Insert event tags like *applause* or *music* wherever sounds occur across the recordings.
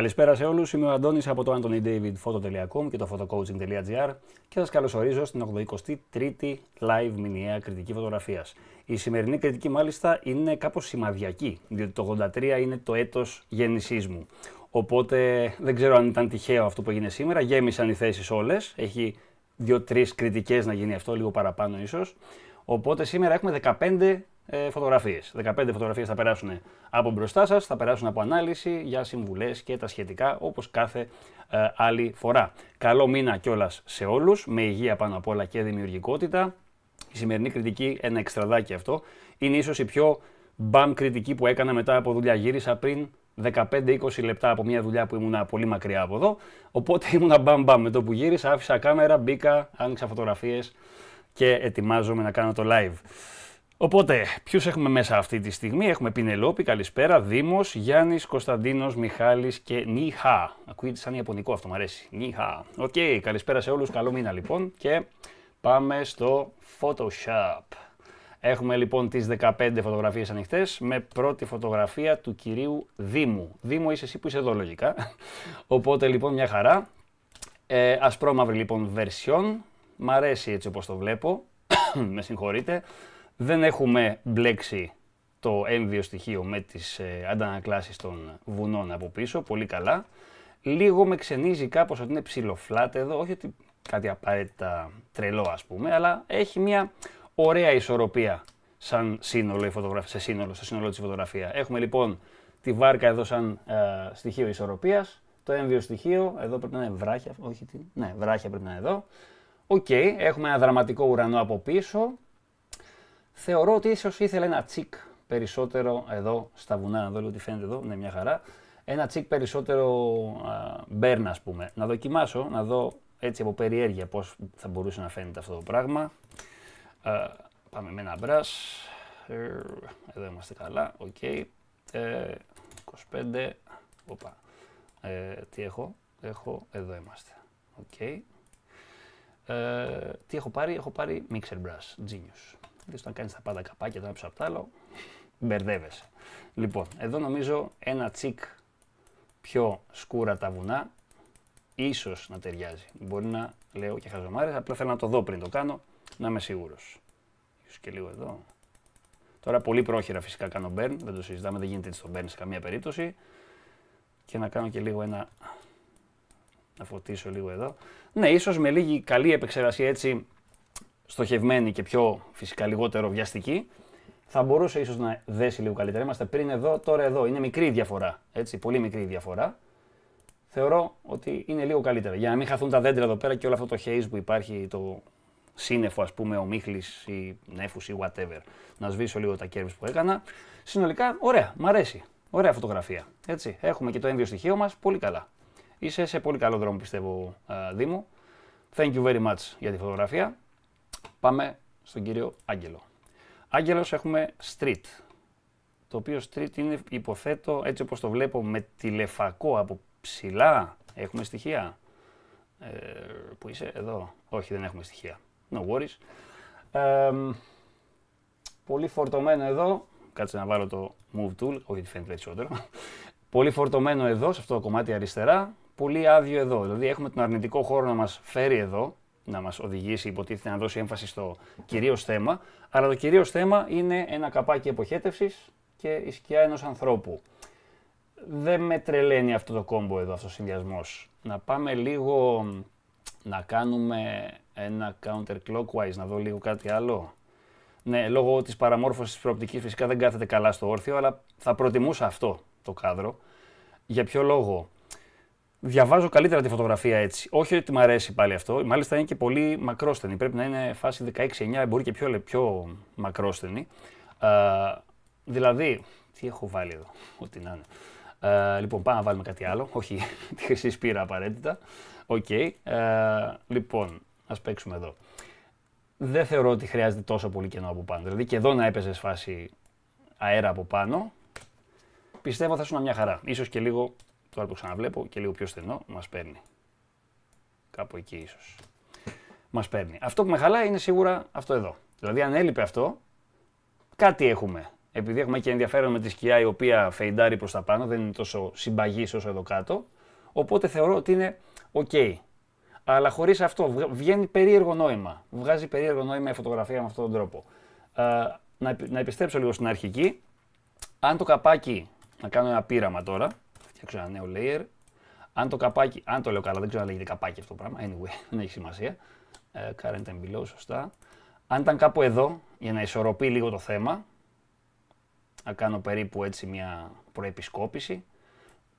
Καλησπέρα σε όλους. Είμαι ο Αντώνης από το antonydavidphoto.com και το photocoaching.gr και σας καλωσορίζω στην 83η live μηνιαία κριτική φωτογραφίας. Η σημερινή κριτική, μάλιστα, είναι κάπως σημαδιακή, διότι το 83 είναι το έτος γέννησής μου. Οπότε δεν ξέρω αν ήταν τυχαίο αυτό που έγινε σήμερα. Γέμισαν οι θέσεις όλες. Έχει δύο-τρει κριτικές να γίνει αυτό, λίγο παραπάνω ίσως. Οπότε σήμερα έχουμε 15 ε, φωτογραφίες. 15 φωτογραφίες θα περάσουν από μπροστά σας, θα περάσουν από ανάλυση για συμβουλές και τα σχετικά όπως κάθε ε, άλλη φορά. Καλό μήνα κιόλας σε όλους, με υγεία πάνω απ' όλα και δημιουργικότητα. Η σημερινή κριτική, ένα εξτραδάκι αυτό, είναι ίσως η πιο μπαμ κριτική που έκανα μετά από δουλειά. Γύρισα πριν 15-20 λεπτά από μια δουλειά που ήμουν πολύ μακριά από εδώ. Οπότε *laughs* ήμουν μπαμ μπαμ με το που γύρισα, άφησα κάμερα, μπήκα, άνοιξα φωτογραφίες και ετοιμάζομαι να κάνω το live. Οπότε, ποιους έχουμε μέσα αυτή τη στιγμή. Έχουμε Πινελόπη, καλησπέρα, Δήμος, Γιάννης, Κωνσταντίνος, Μιχάλης και Νιχά. Ακούγεται σαν Ιαπωνικό αυτό, μου αρέσει. Νιχά. Οκ, καλησπέρα σε όλους. Καλό μήνα λοιπόν. Και πάμε στο Photoshop. Έχουμε λοιπόν τις 15 φωτογραφίες ανοιχτές με πρώτη φωτογραφία του κυρίου Δήμου. Δήμο είσαι εσύ που είσαι εδώ λογικά. Οπότε λοιπόν μια χαρά. Ε, ασπρόμαυρη λοιπόν version. Μ' αρέσει έτσι όπως το βλέπω. *coughs* με συγχωρείτε δεν έχουμε μπλέξει το έμβιο στοιχείο με τις ε, αντανακλάσεις των βουνών από πίσω, πολύ καλά. Λίγο με ξενίζει κάπως ότι είναι ψιλοφλάτ εδώ, όχι ότι κάτι απαραίτητα τρελό ας πούμε, αλλά έχει μια ωραία ισορροπία σαν σύνολο η φωτογραφία, σε σύνολο, στο σύνολο της φωτογραφίας. Έχουμε λοιπόν τη βάρκα εδώ σαν ε, στοιχείο ισορροπίας, το έμβιο στοιχείο, εδώ πρέπει να είναι βράχια, όχι τι, ναι, βράχια πρέπει να είναι εδώ. Οκ, έχουμε ένα δραματικό ουρανό από πίσω, Θεωρώ ότι ίσως ήθελε ένα τσικ περισσότερο εδώ στα βουνά. Να δω λίγο τι φαίνεται εδώ. Είναι μια χαρά. Ένα τσικ περισσότερο μπέρνα, ας πούμε. Να δοκιμάσω, να δω έτσι από περιέργεια πώς θα μπορούσε να φαίνεται αυτό το πράγμα. Α, πάμε με ένα μπρας. Ε, εδώ είμαστε καλά. Οκ. Okay. Ε, 25. Οπα. Ε, τι έχω. Έχω. Εδώ είμαστε. Οκ. Okay. Ε, τι έχω πάρει. Έχω πάρει Mixer Brush. Genius γιατί όταν κάνεις τα πάντα καπάκια το ένα πίσω απ' το άλλο, μπερδεύεσαι. Λοιπόν, εδώ νομίζω ένα τσικ πιο σκούρα τα βουνά, ίσως να ταιριάζει. Μπορεί να λέω και χαζομάρες, απλά θέλω να το δω πριν το κάνω, να είμαι σίγουρος. Ίσως και λίγο εδώ. Τώρα πολύ πρόχειρα φυσικά κάνω burn, δεν το συζητάμε, δεν γίνεται έτσι το burn σε καμία περίπτωση. Και να κάνω και λίγο ένα... να φωτίσω λίγο εδώ. Ναι, ίσως με λίγη καλή επεξεργασία έτσι στοχευμένη και πιο φυσικά λιγότερο βιαστική, θα μπορούσε ίσως να δέσει λίγο καλύτερα. Είμαστε πριν εδώ, τώρα εδώ. Είναι μικρή διαφορά. Έτσι, πολύ μικρή διαφορά. Θεωρώ ότι είναι λίγο καλύτερα. Για να μην χαθούν τα δέντρα εδώ πέρα και όλο αυτό το haze που υπάρχει, το σύννεφο, ας πούμε, ο μίχλης ή νέφους ή whatever. Να σβήσω λίγο τα κέρδη που έκανα. Συνολικά, ωραία, μ' αρέσει. Ωραία φωτογραφία. Έτσι. Έχουμε και το έμβιο στοιχείο μας. Πολύ καλά. Είσαι σε πολύ καλό δρόμο, πιστεύω, ε, Δήμο. Thank you very much για τη φωτογραφία. Πάμε στον κύριο Άγγελο. Άγγελος έχουμε street, το οποίο street είναι υποθέτω, έτσι όπως το βλέπω, με τηλεφακό από ψηλά. Έχουμε στοιχεία. Ε, που είσαι, εδώ. Όχι, δεν έχουμε στοιχεία. No worries. πολύ φορτωμένο εδώ. Κάτσε να βάλω το move tool, όχι τη φαίνεται περισσότερο. πολύ φορτωμένο εδώ, σε αυτό το κομμάτι αριστερά. Πολύ άδειο εδώ. Δηλαδή έχουμε τον αρνητικό χώρο να μας φέρει εδώ να μας οδηγήσει, υποτίθεται να δώσει έμφαση στο κυρίως θέμα, αλλά το κυρίως θέμα είναι ένα καπάκι εποχέτευσης και η σκιά ενός ανθρώπου. Δεν με τρελαίνει αυτό το κόμπο εδώ, αυτός ο συνδυασμός. Να πάμε λίγο να κάνουμε ένα counterclockwise, να δω λίγο κάτι άλλο. Ναι, λόγω της παραμόρφωσης της προοπτικής, φυσικά δεν κάθεται καλά στο όρθιο, αλλά θα προτιμούσα αυτό το κάδρο. Για ποιο λόγο διαβάζω καλύτερα τη φωτογραφία έτσι. Όχι ότι μου αρέσει πάλι αυτό. Μάλιστα είναι και πολύ μακρόστενη. Πρέπει να είναι φάση 16-9, μπορεί και πιο, πιο μακρόστενη. δηλαδή, τι έχω βάλει εδώ, ό,τι να είναι. λοιπόν, πάμε να βάλουμε κάτι άλλο. Όχι *laughs* τη χρυσή σπήρα απαραίτητα. Οκ. Ε, λοιπόν, ας παίξουμε εδώ. Δεν θεωρώ ότι χρειάζεται τόσο πολύ κενό από πάνω. Δηλαδή και εδώ να έπαιζες φάση αέρα από πάνω, πιστεύω θα σου μια χαρά. Ίσως και λίγο Τώρα το ξαναβλέπω και λίγο πιο στενό, μας παίρνει. Κάπου εκεί ίσως. Μας παίρνει. Αυτό που με χαλάει είναι σίγουρα αυτό εδώ. Δηλαδή αν έλειπε αυτό, κάτι έχουμε. Επειδή έχουμε και ενδιαφέρον με τη σκιά η οποία φεϊντάρει προς τα πάνω, δεν είναι τόσο συμπαγής όσο εδώ κάτω. Οπότε θεωρώ ότι είναι ok. Αλλά χωρίς αυτό βγαίνει περίεργο νόημα. Βγάζει περίεργο νόημα η φωτογραφία με αυτόν τον τρόπο. να, να επιστρέψω λίγο στην αρχική. Αν το καπάκι, να κάνω ένα πείραμα τώρα, Φτιάξω ένα νέο layer. Αν το καπάκι, αν το λέω καλά, δεν ξέρω αν λέγεται καπάκι αυτό το πράγμα. Anyway, *laughs* δεν έχει σημασία. current ε, and below, σωστά. Αν ήταν κάπου εδώ, για να ισορροπεί λίγο το θέμα, να κάνω περίπου έτσι μια προεπισκόπηση,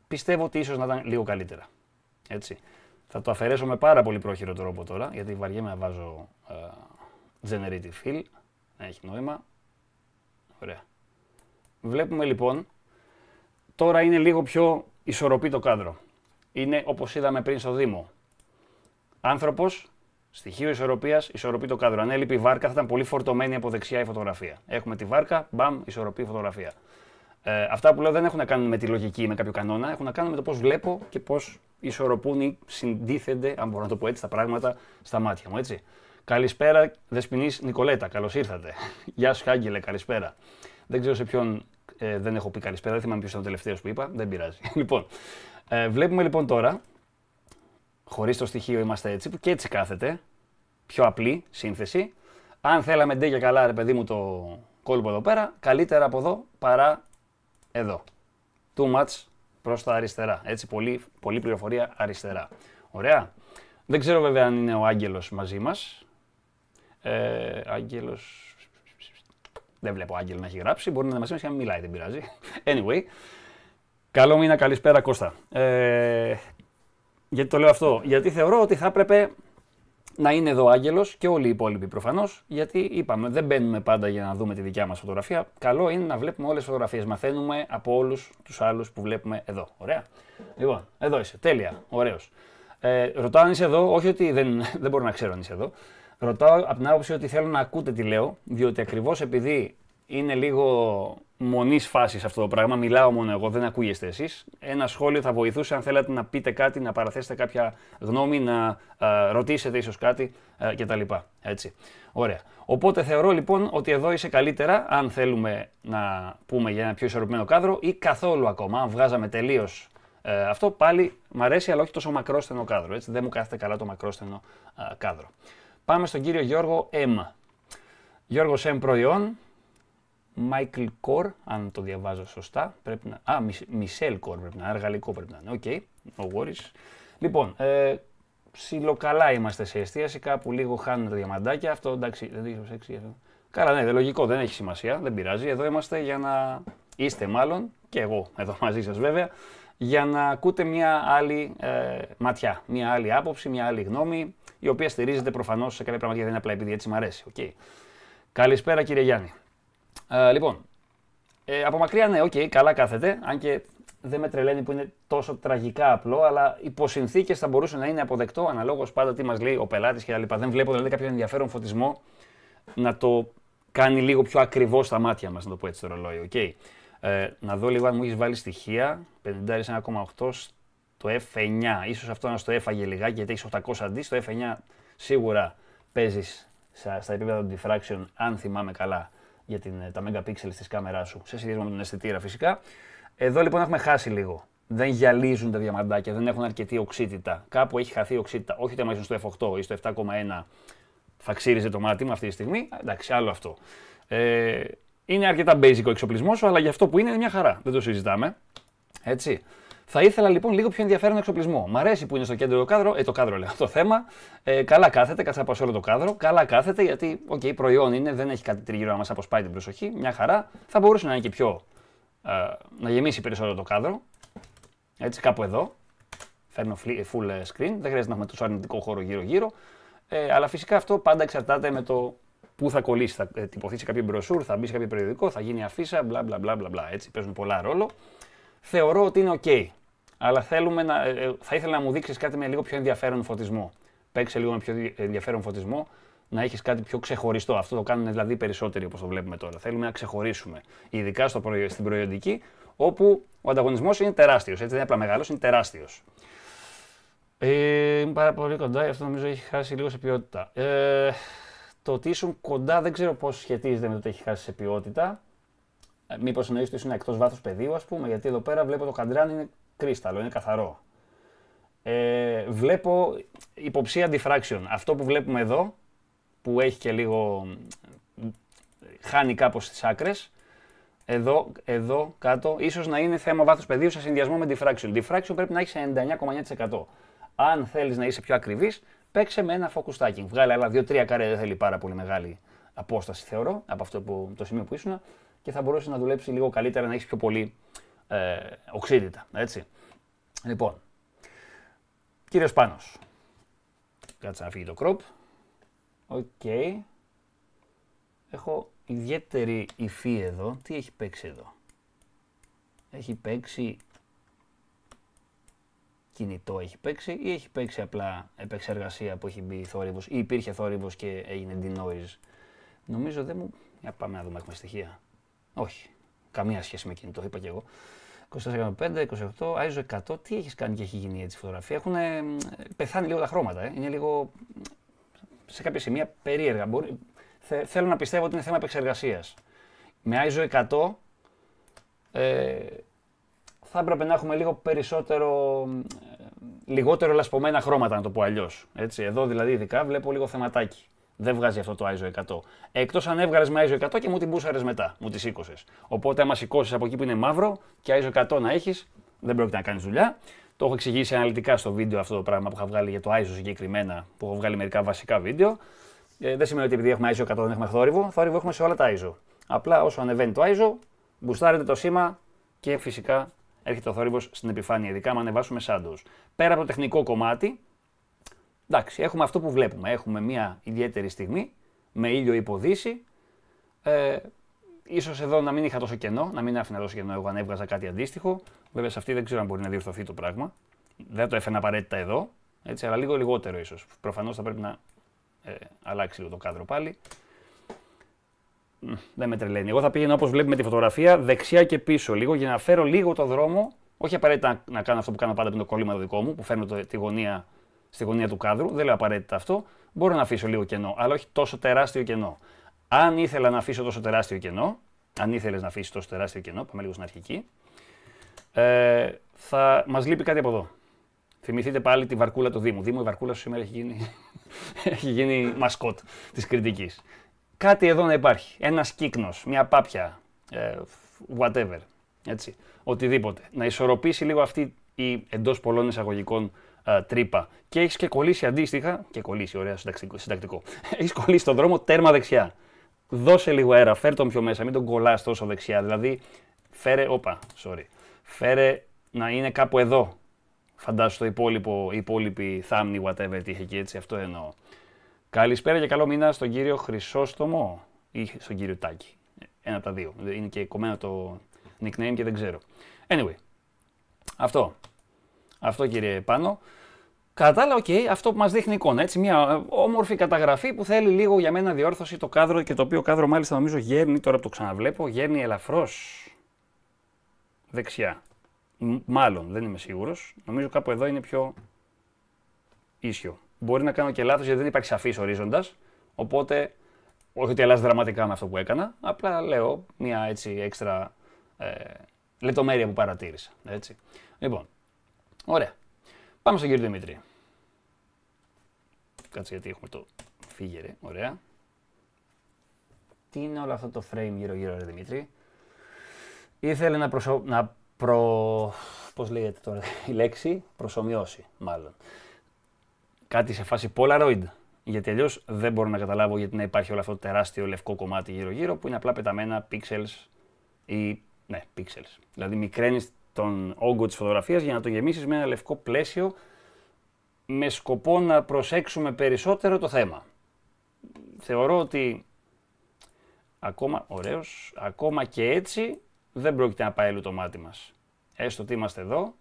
πιστεύω ότι ίσως να ήταν λίγο καλύτερα. Έτσι. Θα το αφαιρέσω με πάρα πολύ πρόχειρο τρόπο τώρα, γιατί βαριέμαι να βάζω uh, generative fill. Έχει νόημα. Ωραία. Βλέπουμε λοιπόν, τώρα είναι λίγο πιο ισορροπεί το κάδρο. Είναι όπως είδαμε πριν στο Δήμο. Άνθρωπος, στοιχείο ισορροπίας, ισορροπεί το κάδρο. Αν έλειπε η βάρκα, θα ήταν πολύ φορτωμένη από δεξιά η φωτογραφία. Έχουμε τη βάρκα, μπαμ, ισορροπεί η φωτογραφία. Ε, αυτά που λέω δεν έχουν να κάνουν με τη λογική ή με κάποιο κανόνα, έχουν να κάνουν με το πώς βλέπω και πώς ισορροπούν ή συντίθενται, αν μπορώ να το πω έτσι, τα πράγματα στα μάτια μου. Έτσι. Καλησπέρα, Δεσπινή Νικολέτα, καλώς ήρθατε. *laughs* Γεια σου, Χάγγελε, καλησπέρα. Δεν ξέρω σε ποιον ε, δεν έχω πει καλησπέρα, δεν θυμάμαι ποιος ήταν ο τελευταίος που είπα. Δεν πειράζει. *laughs* Λοιπόν, ε, βλέπουμε λοιπόν τώρα. Χωρίς το στοιχείο είμαστε έτσι, που και έτσι κάθεται. Πιο απλή σύνθεση. Αν θέλαμε ντε και καλά, ρε παιδί μου, το κόλπο εδώ πέρα, καλύτερα από εδώ παρά εδώ. Too much προς τα αριστερά. Έτσι, πολύ πολύ πληροφορία αριστερά. Ωραία. Δεν ξέρω βέβαια αν είναι ο Άγγελος μαζί μας. Ε, Άγγελος δεν βλέπω άγγελο να έχει γράψει. Μπορεί να είναι μαζί μα και να μην μιλάει, δεν πειράζει. Anyway. Καλό μήνα, καλησπέρα Κώστα. Ε, γιατί το λέω αυτό, Γιατί θεωρώ ότι θα έπρεπε να είναι εδώ ο Άγγελος και όλοι οι υπόλοιποι προφανώς. Γιατί είπαμε, δεν μπαίνουμε πάντα για να δούμε τη δικιά μας φωτογραφία. Καλό είναι να βλέπουμε όλες τις φωτογραφίες. Μαθαίνουμε από όλους τους άλλους που βλέπουμε εδώ. Ωραία. Λοιπόν, εδώ είσαι. Τέλεια. Ωραίος. Ε, εδώ. Όχι ότι δεν, δεν μπορώ να ξέρω αν είσαι εδώ. Ρωτάω από την άποψη ότι θέλω να ακούτε τι λέω, διότι ακριβώς επειδή είναι λίγο μονής φάσης αυτό το πράγμα, μιλάω μόνο εγώ, δεν ακούγεστε εσείς. Ένα σχόλιο θα βοηθούσε αν θέλατε να πείτε κάτι, να παραθέσετε κάποια γνώμη, να ρωτήσετε ίσως κάτι κτλ. Έτσι. Ωραία. Οπότε θεωρώ λοιπόν ότι εδώ είσαι καλύτερα, αν θέλουμε να πούμε για ένα πιο ισορροπημένο κάδρο ή καθόλου ακόμα. Αν βγάζαμε τελείως ε, αυτό πάλι μ' αρέσει, αλλά όχι τόσο μακρόστενο κάδρο. Έτσι. Δεν μου κάθεται καλά το μακρόστενο ε, κάδρο. Πάμε στον κύριο Γιώργο M. Γιώργο M προϊόν. Michael Core, αν το διαβάζω σωστά. Πρέπει να... Α, μισελ Κορ, πρέπει να είναι. Αργαλικό πρέπει να είναι. Οκ, no worries. Λοιπόν, ε, ψιλοκαλά είμαστε σε εστίαση. Κάπου λίγο χάνουν τα διαμαντάκια. Αυτό εντάξει, δεν έχει Καλά, ναι, δεν λογικό, δεν έχει σημασία, δεν πειράζει. Εδώ είμαστε για να είστε μάλλον και εγώ εδώ μαζί σας, βέβαια για να ακούτε μια άλλη ε, ματιά, μια άλλη άποψη, μια άλλη γνώμη, η οποία στηρίζεται προφανώς σε κάποια πράγματα δεν είναι απλά επειδή έτσι μου αρέσει. Okay. Καλησπέρα κύριε Γιάννη. Ε, λοιπόν, ε, από μακριά ναι, οκ, καλά κάθεται, αν και δεν με τρελαίνει που είναι τόσο τραγικά απλό, αλλά υπό συνθήκε θα μπορούσε να είναι αποδεκτό αναλόγως πάντα τι μας λέει ο πελάτης κτλ. Δεν βλέπω δηλαδή κάποιο ενδιαφέρον φωτισμό να το κάνει λίγο πιο ακριβώς στα μάτια μας, να το πω έτσι το ρολόι. Okay. Ε, να δω λίγο αν μου έχεις βάλει στοιχεία. 50x1.8 στο F9. σω αυτό να στο έφαγε λιγάκι γιατί έχεις 800 αντί. Στο F9 σίγουρα παίζεις στα επίπεδα των diffraction, αν θυμάμαι καλά, για την, ε, τα megapixels της κάμεράς σου σε σχέση με τον αισθητήρα φυσικά. Εδώ λοιπόν έχουμε χάσει λίγο. Δεν γυαλίζουν τα διαμαντάκια, δεν έχουν αρκετή οξύτητα. Κάπου έχει χαθεί οξύτητα, όχι ότι ήσουν στο F8 ή στο 7,1 θα ξύριζε το μάτι μου αυτή τη στιγμή. Εντάξει, άλλο αυτό. Ε, είναι αρκετά basic ο εξοπλισμός σου, αλλά για αυτό που είναι είναι μια χαρά. Δεν το συζητάμε. Έτσι. Θα ήθελα λοιπόν λίγο πιο ενδιαφέρον εξοπλισμό. Μ' αρέσει που είναι στο κέντρο το κάδρο, ε, το κάδρο λέω, το θέμα. Ε, καλά κάθεται, κάτσε από όλο το κάδρο. Καλά κάθεται γιατί, οκ, okay, προϊόν είναι, δεν έχει κάτι τριγύρω να μα αποσπάει την προσοχή. Μια χαρά. Θα μπορούσε να είναι και πιο. Ε, να γεμίσει περισσότερο το κάδρο. Έτσι, κάπου εδώ. Φέρνω full ε, screen. Δεν χρειάζεται να έχουμε τόσο αρνητικό χώρο γύρω-γύρω. Ε, αλλά φυσικά αυτό πάντα εξαρτάται με το Πού θα κολλήσει, θα ε, τυπωθεί σε κάποιο μπροσούρ, θα μπει σε κάποιο περιοδικό, θα γίνει αφίσα, μπλα μπλα μπλα μπλα. Έτσι παίζουν πολλά ρόλο. Θεωρώ ότι είναι OK. Αλλά θέλουμε να, ε, ε, θα ήθελα να μου δείξεις κάτι με λίγο πιο ενδιαφέρον φωτισμό. Παίξε λίγο με πιο ενδιαφέρον φωτισμό, να έχεις κάτι πιο ξεχωριστό. Αυτό το κάνουν δηλαδή περισσότεροι όπως το βλέπουμε τώρα. Θέλουμε να ξεχωρίσουμε. Ειδικά στο, στην προϊοντική, όπου ο ανταγωνισμός είναι τεράστιος. Έτσι δεν είναι απλά μεγάλος, είναι τεράστιος. Ε, είμαι πάρα πολύ κοντά, αυτό νομίζω έχει χάσει λίγο σε ποιότητα. Ε, το ότι ήσουν κοντά δεν ξέρω πώς σχετίζεται με το ότι έχει χάσει σε ποιότητα. Ε, Μήπως εννοείς ότι ήσουν εκτός βάθους πεδίου, ας πούμε, γιατί εδώ πέρα βλέπω το καντράν είναι κρίσταλο, είναι καθαρό. Ε, βλέπω υποψία diffraction. Αυτό που βλέπουμε εδώ, που έχει και λίγο. χάνει κάπως τις άκρες. Εδώ, εδώ, κάτω, ίσως να είναι θέμα βάθους πεδίου σε συνδυασμό με diffraction. Diffraction πρέπει να έχεις 99,9%. Αν θέλεις να είσαι πιο ακριβής, παίξε με ένα focus stacking. Βγάλε άλλα δυο-τρία καρέ, δεν θέλει πάρα πολύ μεγάλη απόσταση, θεωρώ, από αυτό που, το σημείο που ήσουν και θα μπορούσε να δουλέψει λίγο καλύτερα, να έχεις πιο πολύ ε, οξύτητα. Έτσι. Λοιπόν, κύριος Πάνος. Κάτσε να φύγει το crop. Οκ. Okay. Έχω ιδιαίτερη υφή εδώ. Τι έχει παίξει εδώ. Έχει παίξει κινητό έχει παίξει ή έχει παίξει απλά επεξεργασία που έχει μπει θόρυβος ή υπήρχε θόρυβος και έγινε denoise. Νομίζω δεν μου... Για πάμε να δούμε έχουμε στοιχεία. Όχι. Καμία σχέση με κινητό, είπα και εγώ. 28, ISO 100, τι έχεις κάνει και έχει γίνει έτσι η φωτογραφία. Έχουν πεθάνει λίγο τα χρώματα, ε. είναι λίγο σε κάποια σημεία περίεργα. Μπορεί, θε, θέλω να πιστεύω ότι είναι θέμα επεξεργασίας. Με ISO 100 ε, θα έπρεπε να έχουμε λίγο περισσότερο, ε, λιγότερο λασπωμένα χρώματα, να το πω αλλιώς. Εδώ δηλαδή ειδικά βλέπω λίγο θεματάκι. Δεν βγάζει αυτό το ISO 100. Εκτός αν έβγαλες με ISO 100 και μου την μπούσαρε μετά, μου τη σήκωσες. Οπότε, άμα σηκώσεις από εκεί που είναι μαύρο και ISO 100 να έχεις, δεν πρόκειται να κάνεις δουλειά. Το έχω εξηγήσει αναλυτικά στο βίντεο αυτό το πράγμα που είχα βγάλει για το ISO συγκεκριμένα, που έχω βγάλει μερικά βασικά βίντεο. Ε, δεν σημαίνει ότι επειδή έχουμε ISO 100 δεν έχουμε θόρυβο. Θόρυβο έχουμε σε όλα τα ISO. Απλά όσο ανεβαίνει το ISO, μπουστάρετε το σήμα και φυσικά έρχεται ο θόρυβος στην επιφάνεια, ειδικά αν ανεβάσουμε σάντο. Πέρα από το τεχνικό κομμάτι, εντάξει, έχουμε αυτό που βλέπουμε. Έχουμε μια ιδιαίτερη στιγμή με ήλιο υποδύση. Ε, ίσως εδώ να μην είχα τόσο κενό, να μην άφηνα τόσο κενό εγώ αν κάτι αντίστοιχο. Βέβαια σε αυτή δεν ξέρω αν μπορεί να διορθωθεί το πράγμα. Δεν το έφερα απαραίτητα εδώ, έτσι, αλλά λίγο λιγότερο ίσως. Προφανώς θα πρέπει να ε, αλλάξει λίγο το κάδρο πάλι δεν με τρελαίνει. Εγώ θα πήγαινα όπως βλέπουμε τη φωτογραφία δεξιά και πίσω λίγο για να φέρω λίγο το δρόμο. Όχι απαραίτητα να, κάνω αυτό που κάνω πάντα με το κόλλημα το δικό μου, που φέρνω τη γωνία, στη γωνία του κάδρου. Δεν λέω απαραίτητα αυτό. Μπορώ να αφήσω λίγο κενό, αλλά όχι τόσο τεράστιο κενό. Αν ήθελα να αφήσω τόσο τεράστιο κενό, αν ήθελες να αφήσεις τόσο τεράστιο κενό, πάμε λίγο στην αρχική, ε, θα μας λείπει κάτι από εδώ. Θυμηθείτε πάλι τη βαρκούλα του Δήμου. Δήμο, η βαρκούλα σου σήμερα έχει γίνει, *laughs* έχει γίνει μασκότ της κριτικής κάτι εδώ να υπάρχει. Ένας κύκνος, μια πάπια, ε, whatever. Έτσι, οτιδήποτε. Να ισορροπήσει λίγο αυτή η εντός πολλών εισαγωγικών ε, τρύπα. Και έχεις και κολλήσει αντίστοιχα. Και κολλήσει, ωραία, συντακτικό. *laughs* Έχεις κολλήσει τον δρόμο τέρμα δεξιά. Δώσε λίγο αέρα, φέρ τον πιο μέσα, μην τον κολλάς τόσο δεξιά. Δηλαδή, φέρε, όπα, sorry. Φέρε να είναι κάπου εδώ. Φαντάσου το υπόλοιπο, υπόλοιπη θάμνη, whatever τι είχε εκεί, έτσι, αυτό εννοώ. Καλησπέρα και καλό μήνα στον κύριο Χρυσόστομο ή στον κύριο Τάκη. Ένα από τα δύο. Είναι και κομμένο το nickname και δεν ξέρω. Anyway, αυτό. Αυτό κύριε Πάνο. Κατάλαβα οκ, okay, αυτό που μας δείχνει εικόνα. Έτσι, μια όμορφη καταγραφή που θέλει λίγο για μένα διόρθωση το κάδρο και το οποίο κάδρο μάλιστα νομίζω γέρνει τώρα που το ξαναβλέπω. Γέρνει ελαφρώς δεξιά. μάλλον δεν είμαι σίγουρος. Νομίζω κάπου εδώ είναι πιο ίσιο. Μπορεί να κάνω και λάθος γιατί δεν υπάρχει σαφής ορίζοντας. Οπότε, όχι ότι αλλάζει δραματικά με αυτό που έκανα, απλά λέω μια έτσι έξτρα ε, λεπτομέρεια που παρατήρησα. Έτσι. Λοιπόν, ωραία. Πάμε στον κύριο Δημήτρη. Κάτσε γιατί έχουμε το φύγερε, Ωραία. Τι είναι όλο αυτό το frame γύρω-γύρω, ρε Δημήτρη. Ήθελε να, να προ... πώς λέγεται τώρα *laughs* η λέξη, προσωμιώσει μάλλον κάτι σε φάση Polaroid. Γιατί αλλιώς δεν μπορώ να καταλάβω γιατί να υπάρχει όλο αυτό το τεράστιο λευκό κομμάτι γύρω-γύρω που είναι απλά πεταμένα pixels ή. Ναι, pixels. Δηλαδή μικραίνεις τον όγκο της φωτογραφίας για να το γεμίσεις με ένα λευκό πλαίσιο με σκοπό να προσέξουμε περισσότερο το θέμα. Θεωρώ ότι ακόμα, ωραίος, ακόμα και έτσι δεν πρόκειται να πάει το μάτι μας. Έστω ότι είμαστε εδώ,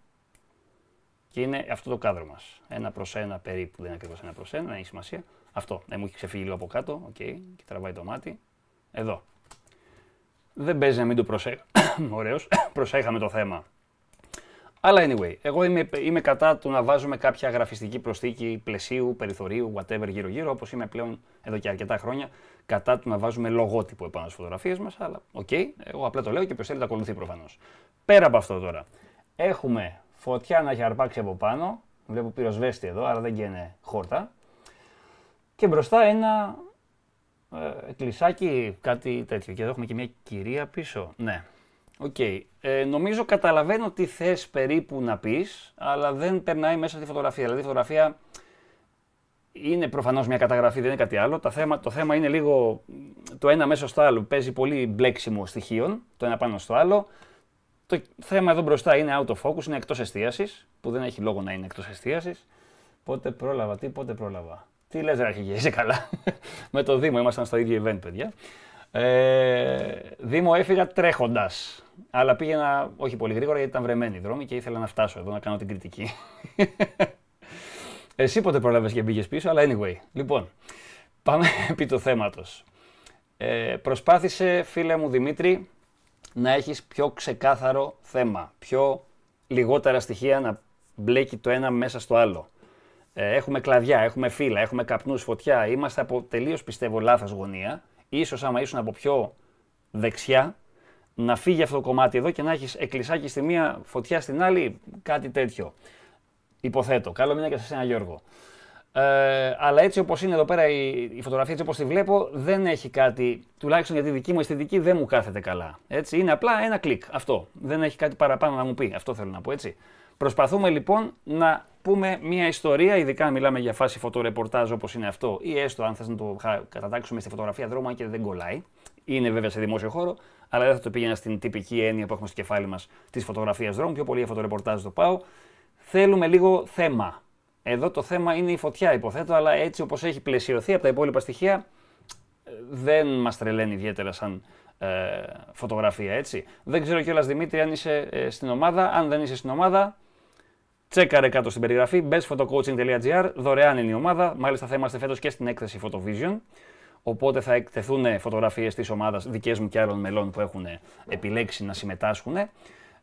και είναι αυτό το κάδρο μας. Ένα προς ένα περίπου, δεν είναι ακριβώς ένα προς ένα, δεν έχει σημασία. Αυτό. Δεν μου έχει ξεφύγει λίγο από κάτω, οκ, okay, και τραβάει το μάτι. Εδώ. Δεν παίζει να μην το προσέχαμε. *coughs* Ωραίος. *coughs* Προσέχαμε το θέμα. Αλλά anyway, εγώ είμαι, είμαι κατά του να βάζουμε κάποια γραφιστική προσθήκη πλαισίου, περιθωρίου, whatever γύρω-γύρω, όπως είμαι πλέον εδώ και αρκετά χρόνια κατά του να βάζουμε λογότυπο επάνω στις φωτογραφίες μας. Αλλά οκ, okay, εγώ απλά το λέω και ποιος θέλει να ακολουθεί προφανώς. Πέρα από αυτό τώρα, έχουμε φωτιά να έχει αρπάξει από πάνω. Βλέπω πυροσβέστη εδώ, άρα δεν γίνεται χόρτα. Και μπροστά ένα ε, κλεισάκι, κάτι τέτοιο. Και εδώ έχουμε και μια κυρία πίσω. Ναι. Οκ. Ε, νομίζω καταλαβαίνω τι θες περίπου να πεις, αλλά δεν περνάει μέσα τη φωτογραφία. Δηλαδή η φωτογραφία είναι προφανώς μια καταγραφή, δεν είναι κάτι άλλο. Το θέμα, το θέμα είναι λίγο το ένα μέσα στο άλλο. Παίζει πολύ μπλέξιμο στοιχείων, το ένα πάνω στο άλλο. Το θέμα εδώ μπροστά είναι out of focus, είναι εκτός εστίασης, που δεν έχει λόγο να είναι εκτός εστίασης. Πότε πρόλαβα, τι, πότε πρόλαβα. Τι λες, Ραχηγέ, είσαι καλά. *laughs* Με το Δήμο ήμασταν στο ίδιο event, παιδιά. Ε, Δήμο έφυγα τρέχοντας. Αλλά πήγαινα όχι πολύ γρήγορα γιατί ήταν βρεμένοι οι δρόμοι και ήθελα να φτάσω εδώ να κάνω την κριτική. *laughs* Εσύ ποτέ πρόλαβες και μπήκες πίσω, αλλά anyway. Λοιπόν, πάμε *laughs* επί του θέματος. Ε, προσπάθησε, φίλε μου Δημήτρη, να έχεις πιο ξεκάθαρο θέμα, πιο λιγότερα στοιχεία να μπλέκει το ένα μέσα στο άλλο. Ε, έχουμε κλαδιά, έχουμε φύλλα, έχουμε καπνούς, φωτιά, είμαστε από τελείως πιστεύω λάθος γωνία. Ίσως άμα ήσουν από πιο δεξιά, να φύγει αυτό το κομμάτι εδώ και να έχεις εκκλησάκι στη μία, φωτιά στην άλλη, κάτι τέτοιο. Υποθέτω. Καλό μήνα και σε ένα Γιώργο. Ε, αλλά έτσι όπως είναι εδώ πέρα η, η φωτογραφία, έτσι όπως τη βλέπω, δεν έχει κάτι. Τουλάχιστον για τη δική μου αισθητική δεν μου κάθεται καλά. Έτσι. Είναι απλά ένα κλικ. Αυτό. Δεν έχει κάτι παραπάνω να μου πει. Αυτό θέλω να πω έτσι. Προσπαθούμε λοιπόν να πούμε μια ιστορία, ειδικά αν μιλάμε για φάση φωτορεπορτάζ όπως είναι αυτό, ή έστω αν θες να το κατατάξουμε στη φωτογραφία δρόμου, αν και δεν κολλάει. Είναι βέβαια σε δημόσιο χώρο, αλλά δεν θα το πήγαινα στην τυπική έννοια που έχουμε στο κεφάλι μας της φωτογραφίας δρόμου. Πιο πολύ για φωτορεπορτάζ το πάω. Θέλουμε λίγο θέμα. Εδώ το θέμα είναι η φωτιά, υποθέτω, αλλά έτσι όπως έχει πλαισιωθεί από τα υπόλοιπα στοιχεία, δεν μας τρελαίνει ιδιαίτερα σαν ε, φωτογραφία, έτσι. Δεν ξέρω κιόλας Δημήτρη αν είσαι ε, στην ομάδα. Αν δεν είσαι στην ομάδα, τσέκαρε κάτω στην περιγραφή. bestphotocoaching.gr δωρεάν είναι η ομάδα. Μάλιστα θα είμαστε φέτος και στην έκθεση Photovision. Οπότε θα εκτεθούν φωτογραφίες της ομάδας δικές μου και άλλων μελών που έχουν επιλέξει να συμμετάσχουν.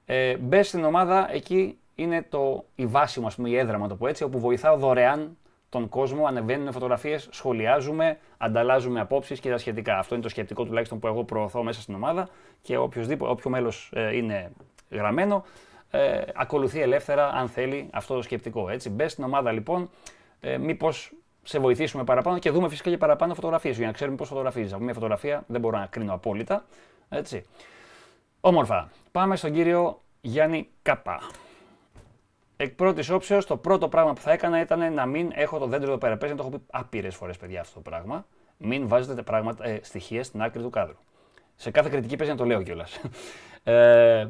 Ε, μπες στην ομάδα, εκεί είναι το, η βάση μου, πούμε, η έδρα να το πω έτσι, όπου βοηθάω δωρεάν τον κόσμο, ανεβαίνουν φωτογραφίες, σχολιάζουμε, ανταλλάζουμε απόψεις και τα σχετικά. Αυτό είναι το σκεπτικό τουλάχιστον που εγώ προωθώ μέσα στην ομάδα και όποιο μέλος ε, είναι γραμμένο, ε, ακολουθεί ελεύθερα αν θέλει αυτό το σκεπτικό. Έτσι. Μπες στην ομάδα λοιπόν, ε, μήπως σε βοηθήσουμε παραπάνω και δούμε φυσικά και παραπάνω φωτογραφίες για να ξέρουμε πώς φωτογραφίζεις. Από μια φωτογραφία δεν μπορώ να κρίνω απόλυτα. Έτσι. Όμορφα. Πάμε στον κύριο Γιάννη Καπά εκ πρώτης όψεως, το πρώτο πράγμα που θα έκανα ήταν να μην έχω το δέντρο εδώ πέρα. Πες να το έχω πει άπειρες φορές, παιδιά, αυτό το πράγμα. Μην βάζετε πράγματα, ε, στοιχεία στην άκρη του κάδρου. Σε κάθε κριτική παίζει να το λέω κιόλας. Ε,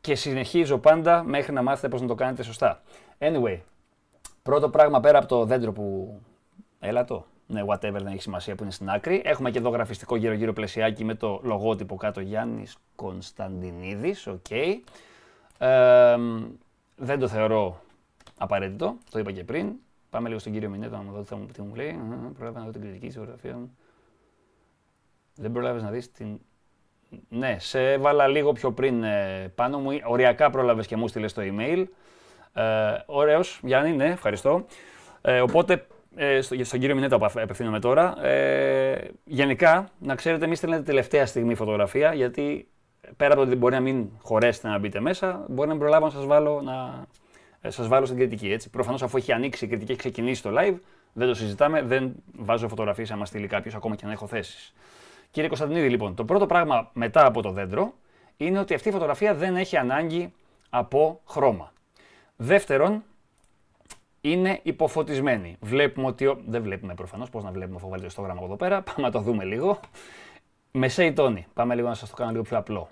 και συνεχίζω πάντα μέχρι να μάθετε πώς να το κάνετε σωστά. Anyway, πρώτο πράγμα πέρα από το δέντρο που. Έλα το. Ναι, whatever δεν έχει σημασία που είναι στην άκρη. Έχουμε και εδώ γραφιστικό γύρω-γύρω πλαισιάκι με το λογότυπο κάτω Γιάννης Κωνσταντινίδης. Οκ. Okay. Ε, δεν το θεωρώ απαραίτητο, το είπα και πριν. Πάμε λίγο στον κύριο Μινέτο να μου δω τι, μου, τι μου λέει. Προλάβα να δω την κριτική στη μου. Δεν προλάβες να δεις την... Ναι, σε έβαλα λίγο πιο πριν ε, πάνω μου. Οριακά πρόλαβες και μου στείλες το email. Ε, ωραίος, Γιάννη, ναι, ευχαριστώ. Ε, οπότε, ε, στο, στον κύριο Μινέτο απευθύνομαι τώρα. Ε, γενικά, να ξέρετε, μη στέλνετε τελευταία στιγμή φωτογραφία, γιατί πέρα από το ότι μπορεί να μην χωρέσετε να μπείτε μέσα, μπορεί να μην προλάβω να σας βάλω, να... Ε, σας βάλω στην κριτική. Έτσι. Προφανώς, αφού έχει ανοίξει η κριτική, έχει ξεκινήσει το live, δεν το συζητάμε, δεν βάζω φωτογραφίες αν μα στείλει κάποιος, ακόμα και να έχω θέσεις. Κύριε Κωνσταντινίδη, λοιπόν, το πρώτο πράγμα μετά από το δέντρο είναι ότι αυτή η φωτογραφία δεν έχει ανάγκη από χρώμα. Δεύτερον, είναι υποφωτισμένη. Βλέπουμε ότι. Δεν βλέπουμε προφανώς, πώς να βλέπουμε αφού στο γράμμα από εδώ πέρα. Πάμε να το δούμε λίγο. Μεσαίη τόνη. Πάμε λίγο να σας το κάνω λίγο πιο απλό.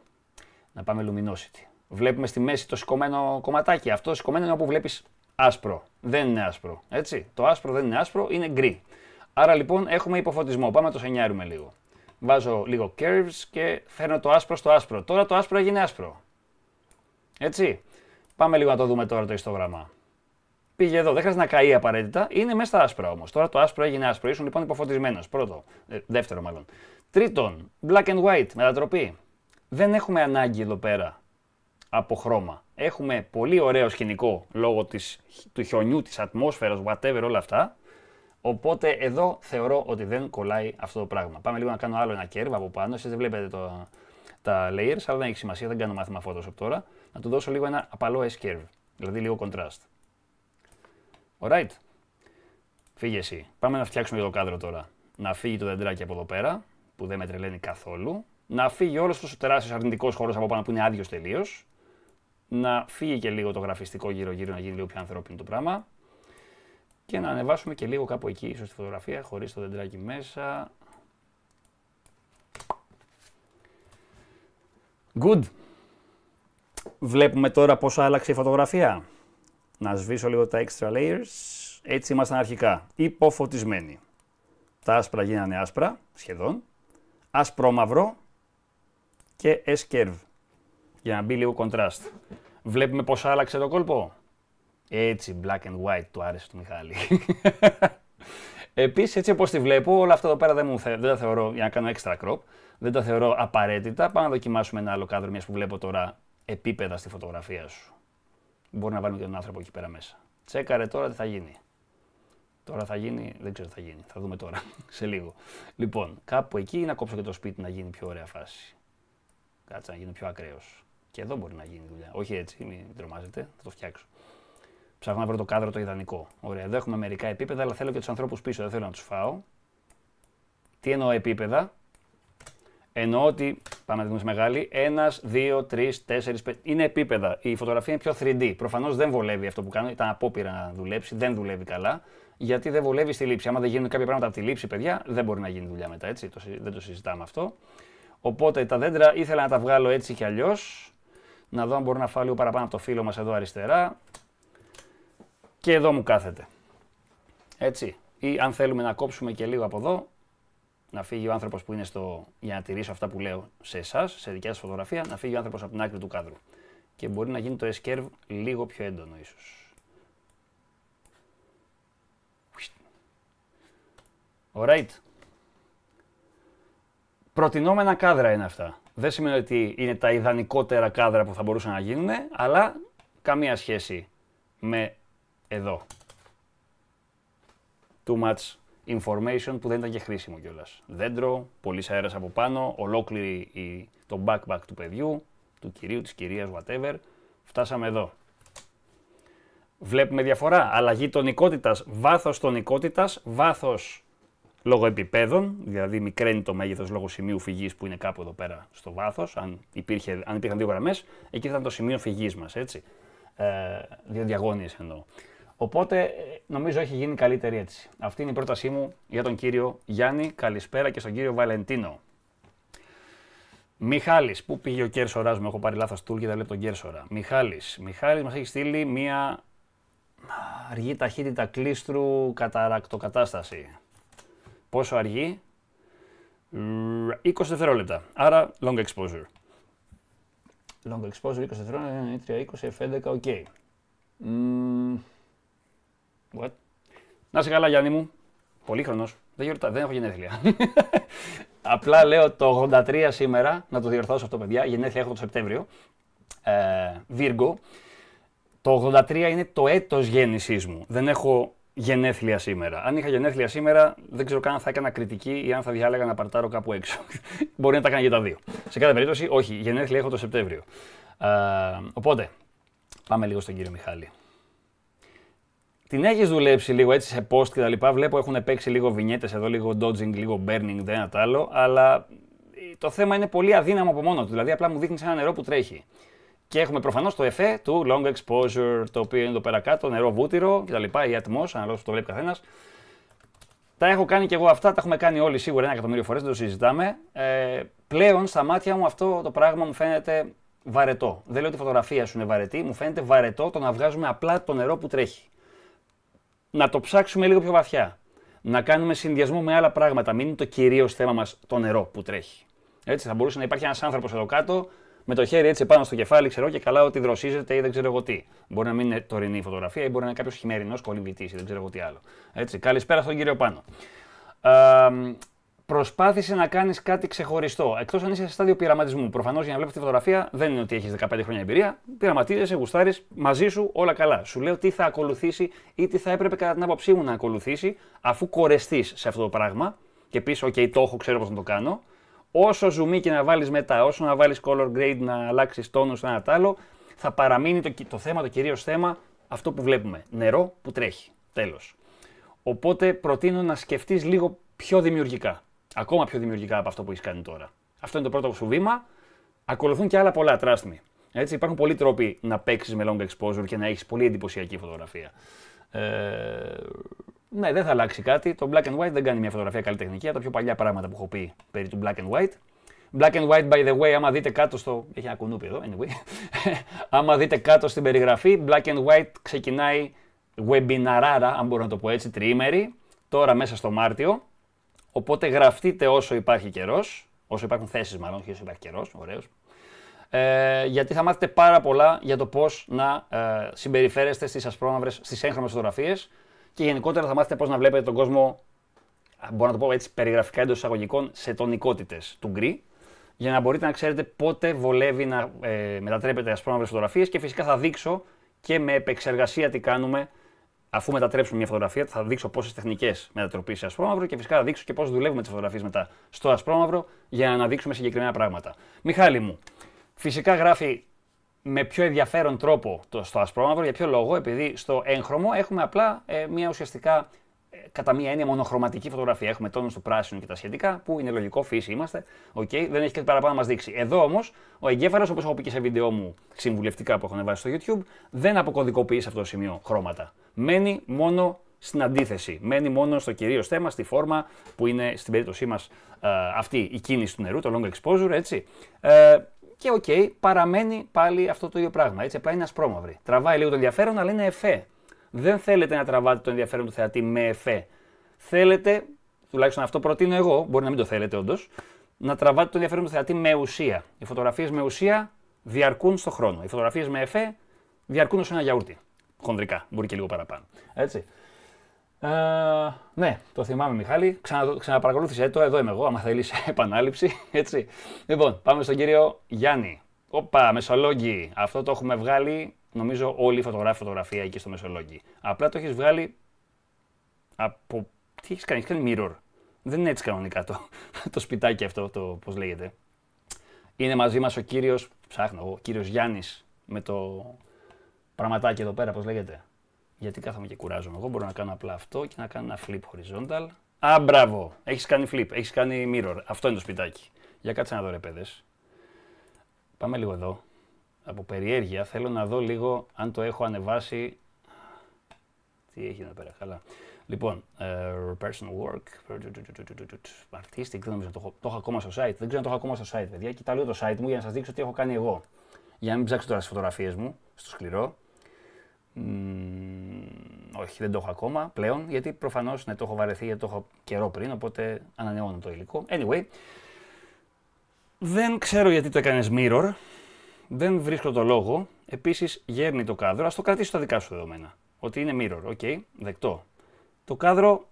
Να πάμε luminosity. Βλέπουμε στη μέση το σηκωμένο κομματάκι. Αυτό σηκωμένο είναι όπου βλέπεις άσπρο. Δεν είναι άσπρο. Έτσι. Το άσπρο δεν είναι άσπρο, είναι γκρι. Άρα λοιπόν έχουμε υποφωτισμό. Πάμε να το σενιάρουμε λίγο. Βάζω λίγο curves και φέρνω το άσπρο στο άσπρο. Τώρα το άσπρο έγινε άσπρο. Έτσι. Πάμε λίγο να το δούμε τώρα το ιστογραμμά. Πήγε εδώ, δεν χρειάζεται να καεί απαραίτητα. Είναι μέσα στα άσπρα όμως. Τώρα το άσπρο έγινε άσπρο. Ήσουν λοιπόν υποφωτισμένος. Πρώτο. Ε, δεύτερο μάλλον. Τρίτον, black and white, μετατροπή. Δεν έχουμε ανάγκη εδώ πέρα από χρώμα. Έχουμε πολύ ωραίο σκηνικό λόγω της, του χιονιού, της ατμόσφαιρας, whatever, όλα αυτά. Οπότε εδώ θεωρώ ότι δεν κολλάει αυτό το πράγμα. Πάμε λίγο να κάνω άλλο ένα κέρβα από πάνω. Εσείς δεν βλέπετε το, τα layers, αλλά δεν έχει σημασία, δεν κάνω μάθημα από τώρα. Να του δώσω λίγο ένα απαλό S-curve, δηλαδή λίγο contrast. Alright. Φύγε εσύ. Πάμε να φτιάξουμε το κάδρο τώρα. Να φύγει το δεντράκι από εδώ πέρα που δεν με τρελαίνει καθόλου. Να φύγει όλος αυτός ο τεράστιος αρνητικός χώρος από πάνω που είναι άδειος τελείως. Να φύγει και λίγο το γραφιστικό γύρω-γύρω, να γίνει λίγο πιο ανθρώπινο το πράγμα. Και να ανεβάσουμε και λίγο κάπου εκεί, ίσως τη φωτογραφία, χωρίς το δεντράκι μέσα. Good. Βλέπουμε τώρα πώς άλλαξε η φωτογραφία. Να σβήσω λίγο τα extra layers. Έτσι ήμασταν αρχικά. Υποφωτισμένοι. Τα άσπρα γίνανε άσπρα, σχεδόν άσπρο μαυρό και έσκερβ για να μπει λίγο κοντράστ. Βλέπουμε πώς άλλαξε το κόλπο. Έτσι, black and white του άρεσε το Μιχάλη. *laughs* Επίσης, έτσι όπως τη βλέπω, όλα αυτά εδώ πέρα δεν, μου, δεν τα θεωρώ, για να κάνω extra crop, δεν τα θεωρώ απαραίτητα. Πάμε να δοκιμάσουμε ένα άλλο κάδρο, μιας που βλέπω τώρα επίπεδα στη φωτογραφία σου. Μπορεί να βάλουμε και τον άνθρωπο εκεί πέρα μέσα. Τσέκαρε τώρα τι θα γίνει. Τώρα θα γίνει, δεν ξέρω τι θα γίνει, θα δούμε τώρα, *laughs* σε λίγο. Λοιπόν, κάπου εκεί να κόψω και το σπίτι να γίνει πιο ωραία φάση. Κάτσε να γίνει πιο ακραίος. Και εδώ μπορεί να γίνει δουλειά. Όχι έτσι, μην τρομάζετε, θα το φτιάξω. Ψάχνω να βρω το κάδρο το ιδανικό. Ωραία, εδώ έχουμε μερικά επίπεδα, αλλά θέλω και τους ανθρώπους πίσω, δεν θέλω να τους φάω. Τι εννοώ επίπεδα. Εννοώ ότι, πάμε να δούμε μεγάλη, ένας, δύο, τρεις, τέσσερις πέντε. Είναι επίπεδα. Η φωτογραφία είναι πιο 3D. Προφανώς δεν βολεύει αυτό που κάνω, ήταν απόπειρα να δουλέψει, δεν δουλεύει καλά γιατί δεν βολεύει στη λήψη. Άμα δεν γίνουν κάποια πράγματα από τη λήψη, παιδιά, δεν μπορεί να γίνει δουλειά μετά, έτσι. δεν το συζητάμε αυτό. Οπότε τα δέντρα ήθελα να τα βγάλω έτσι κι αλλιώς. Να δω αν μπορώ να φάω λίγο παραπάνω από το φίλο μας εδώ αριστερά. Και εδώ μου κάθεται. Έτσι. Ή αν θέλουμε να κόψουμε και λίγο από εδώ, να φύγει ο άνθρωπος που είναι στο... για να τηρήσω αυτά που λέω σε εσάς, σε δικιά σας φωτογραφία, να φύγει ο άνθρωπος από την άκρη του κάδρου. Και μπορεί να γίνει το s λίγο πιο έντονο ίσως. Alright. Προτινόμενα κάδρα είναι αυτά. Δεν σημαίνει ότι είναι τα ιδανικότερα κάδρα που θα μπορούσαν να γίνουν, αλλά καμία σχέση με εδώ. Too much information που δεν ήταν και χρήσιμο κιόλας. Δέντρο, πολύς αέρας από πάνω, ολόκληρη η, το backpack του παιδιού, του κυρίου, της κυρίας, whatever. Φτάσαμε εδώ. Βλέπουμε διαφορά. Αλλαγή τονικότητας, βάθος τονικότητας, βάθος λόγω επιπέδων, δηλαδή μικραίνει το μέγεθος λόγω σημείου φυγής που είναι κάπου εδώ πέρα στο βάθος. Αν, αν υπήρχαν δύο γραμμές, εκεί ήταν το σημείο φυγής μας, έτσι. Ε, δύο διαγώνιες εννοώ. Οπότε νομίζω έχει γίνει καλύτερη έτσι. Αυτή είναι η πρότασή μου για τον κύριο Γιάννη. Καλησπέρα και στον κύριο Βαλεντίνο. Μιχάλης, πού πήγε ο Κέρσορας μου, έχω πάρει λάθος τούλ και δεν βλέπω τον Κέρσορα. Μιχάλης, Μιχάλης μας έχει στείλει μία αργή ταχύτητα κλίστρου καταρακτοκατάσταση. Πόσο αργεί? 20 δευτερόλεπτα. Άρα long exposure. Long exposure 20 δευτερόλεπτα, 3, 20, F11, OK. What? Να σε καλά Γιάννη μου. Πολύ χρονός. Δεν, γιορτά, δεν έχω γενέθλια. *laughs* Απλά λέω το 83 σήμερα, να το διορθώσω αυτό παιδιά, γενέθλια έχω το Σεπτέμβριο. Ε, Virgo. Το 83 είναι το έτος γέννησής μου. Δεν έχω γενέθλια σήμερα. Αν είχα γενέθλια σήμερα, δεν ξέρω καν αν θα έκανα κριτική ή αν θα διάλεγα να παρτάρω κάπου έξω. *laughs* Μπορεί να τα κάνω και τα δύο. Σε κάθε περίπτωση, όχι, γενέθλια έχω το Σεπτέμβριο. Ε, οπότε, πάμε λίγο στον κύριο Μιχάλη. Την έχεις δουλέψει λίγο έτσι σε post και τα λοιπά. Βλέπω έχουν παίξει λίγο βινιέτες εδώ, λίγο dodging, λίγο burning, δεν ένα άλλο. Αλλά το θέμα είναι πολύ αδύναμο από μόνο του. Δηλαδή, απλά μου δείχνεις ένα νερό που τρέχει. Και έχουμε προφανώς το εφέ του long exposure, το οποίο είναι εδώ πέρα κάτω, νερό βούτυρο κτλ. ή ατμός, αναλόγως το βλέπει καθένας. Τα έχω κάνει και εγώ αυτά, τα έχουμε κάνει όλοι σίγουρα ένα εκατομμύριο φορές, δεν το συζητάμε. Ε, πλέον στα μάτια μου αυτό το πράγμα μου φαίνεται βαρετό. Δεν λέω ότι η φωτογραφία σου είναι βαρετή, μου φαίνεται βαρετό το να βγάζουμε απλά το νερό που τρέχει. Να το ψάξουμε λίγο πιο βαθιά. Να κάνουμε συνδυασμό με άλλα πράγματα. Μην είναι το κυρίως θέμα μας το νερό που τρέχει. Έτσι, θα μπορούσε να υπάρχει ένας άνθρωπος εδώ κάτω με το χέρι έτσι πάνω στο κεφάλι, ξέρω και καλά ότι δροσίζεται ή δεν ξέρω εγώ τι. Μπορεί να μην είναι τωρινή φωτογραφία ή μπορεί να είναι κάποιος χειμερινός κολυμπητής ή δεν ξέρω εγώ τι άλλο. Έτσι. Καλησπέρα στον κύριο Πάνο. Α, προσπάθησε να κάνεις κάτι ξεχωριστό. Εκτός αν είσαι σε στάδιο πειραματισμού. Προφανώς για να βλέπεις τη φωτογραφία δεν είναι ότι έχεις 15 χρόνια εμπειρία. Πειραματίζεσαι, γουστάρεις, μαζί σου όλα καλά. Σου λέω τι θα ακολουθήσει ή τι θα έπρεπε κατά την άποψή μου να ακολουθήσει αφού κορεστείς σε αυτό το πράγμα και πεις: OK, το έχω, ξέρω πώς να το κάνω όσο ζουμί και να βάλεις μετά, όσο να βάλεις color grade, να αλλάξεις τόνους, ένα τ' άλλο, θα παραμείνει το, το θέμα, το κυρίως θέμα, αυτό που βλέπουμε. Νερό που τρέχει. Τέλος. Οπότε προτείνω να σκεφτείς λίγο πιο δημιουργικά. Ακόμα πιο δημιουργικά από αυτό που έχεις κάνει τώρα. Αυτό είναι το πρώτο σου βήμα. Ακολουθούν και άλλα πολλά, trust Έτσι, υπάρχουν πολλοί τρόποι να παίξεις με long exposure και να έχεις πολύ εντυπωσιακή φωτογραφία. Ε, ναι, δεν θα αλλάξει κάτι. Το black and white δεν κάνει μια φωτογραφία καλλιτεχνική. τα πιο παλιά πράγματα που έχω πει περί του black and white. Black and white, by the way, άμα δείτε κάτω στο. Έχει ένα κουνούπι εδώ, anyway. *laughs* άμα δείτε κάτω στην περιγραφή, black and white ξεκινάει webinar-άρα, αν μπορώ να το πω έτσι, τριήμερη, τώρα μέσα στο Μάρτιο. Οπότε γραφτείτε όσο υπάρχει καιρός, όσο υπάρχουν θέσεις μάλλον, όχι όσο υπάρχει καιρός, ωραίος. Ε, γιατί θα μάθετε πάρα πολλά για το πώς να ε, συμπεριφέρεστε στις ασπρόμαυρες, στις έγχρωμες φωτογραφίες, και γενικότερα θα μάθετε πώς να βλέπετε τον κόσμο, μπορώ να το πω έτσι περιγραφικά εντός εισαγωγικών, σε τονικότητες του γκρι, για να μπορείτε να ξέρετε πότε βολεύει να ε, μετατρέπετε πούμε φωτογραφίες και φυσικά θα δείξω και με επεξεργασία τι κάνουμε αφού μετατρέψουμε μια φωτογραφία, θα δείξω πόσες τεχνικές μετατροπή σε ασπρόμαυρο και φυσικά θα δείξω και πώς δουλεύουμε τις φωτογραφίες μετά στο ασπρόμαυρο για να αναδείξουμε συγκεκριμένα πράγματα. Μιχάλη μου, φυσικά γράφει με πιο ενδιαφέρον τρόπο το, στο ασπρόμαυρο. Για ποιο λόγο, επειδή στο έγχρωμο έχουμε απλά ε, μια ουσιαστικά ε, κατά μία έννοια μονοχρωματική φωτογραφία. Έχουμε τόνους του πράσινου και τα σχετικά, που είναι λογικό, φύση είμαστε. Okay, δεν έχει κάτι παραπάνω να μας δείξει. Εδώ όμως, ο εγκέφαλος, όπως έχω πει και σε βίντεο μου συμβουλευτικά που έχω ανεβάσει στο YouTube, δεν αποκωδικοποιεί σε αυτό το σημείο χρώματα. Μένει μόνο στην αντίθεση. Μένει μόνο στο κυρίως θέμα, στη φόρμα που είναι στην περίπτωσή μας ε, αυτή η κίνηση του νερού, το long exposure, έτσι. Ε, και οκ, παραμένει πάλι αυτό το ίδιο πράγμα. Έτσι, απλά είναι ασπρόμαυρη. Τραβάει λίγο το ενδιαφέρον, αλλά είναι εφέ. Δεν θέλετε να τραβάτε το ενδιαφέρον του θεατή με εφέ. Θέλετε, τουλάχιστον αυτό προτείνω εγώ, μπορεί να μην το θέλετε όντως, να τραβάτε το ενδιαφέρον του θεατή με ουσία. Οι φωτογραφίες με ουσία διαρκούν στο χρόνο. Οι φωτογραφίες με εφέ διαρκούν ως ένα γιαούρτι. Χονδρικά, μπορεί και λίγο παραπάνω. Έτσι. Ε, ναι, το θυμάμαι Μιχάλη. Ξανα, ξαναπαρακολούθησε ε, το, εδώ είμαι εγώ, άμα θέλεις *laughs* επανάληψη, έτσι. Λοιπόν, πάμε στον κύριο Γιάννη. Όπα, Μεσολόγγι, αυτό το έχουμε βγάλει, νομίζω όλη η φωτογραφία εκεί στο Μεσολόγγι. Απλά το έχεις βγάλει από... Τι έχεις κάνει, έχεις κάνει mirror. Δεν είναι έτσι κανονικά το, *laughs* το σπιτάκι αυτό, το πώς λέγεται. Είναι μαζί μας ο κύριος, ψάχνω ο κύριος Γιάννης με το πραγματάκι εδώ πέρα, πώς λέγεται. Γιατί κάθομαι και κουράζομαι. Εγώ μπορώ να κάνω απλά αυτό και να κάνω ένα flip horizontal. Α, μπράβο! Έχεις κάνει flip, έχεις κάνει mirror. Αυτό είναι το σπιτάκι. Για κάτσε να δω, ρε παιδες. Πάμε λίγο εδώ. Από περιέργεια θέλω να δω λίγο αν το έχω ανεβάσει. Τι έχει εδώ πέρα, καλά. Λοιπόν, ε, personal work, artistic, δεν νομίζω να το έχω. Το έχω ακόμα στο site. Δεν ξέρω να το έχω ακόμα στο site, παιδιά. Κοιτάω λίγο το site μου για να σας δείξω τι έχω κάνει εγώ. Για να μην ψάξω τώρα τι φωτογραφίες μου, στο σκληρό όχι, δεν το έχω ακόμα πλέον, γιατί προφανώς ναι, το έχω βαρεθεί γιατί το έχω καιρό πριν, οπότε ανανεώνω το υλικό. Anyway, δεν ξέρω γιατί το έκανες mirror. Δεν βρίσκω το λόγο. Επίσης, γέρνει το κάδρο. Ας το κρατήσω τα δικά σου δεδομένα. Ότι είναι mirror. Οκ, okay, δεκτό. Το κάδρο.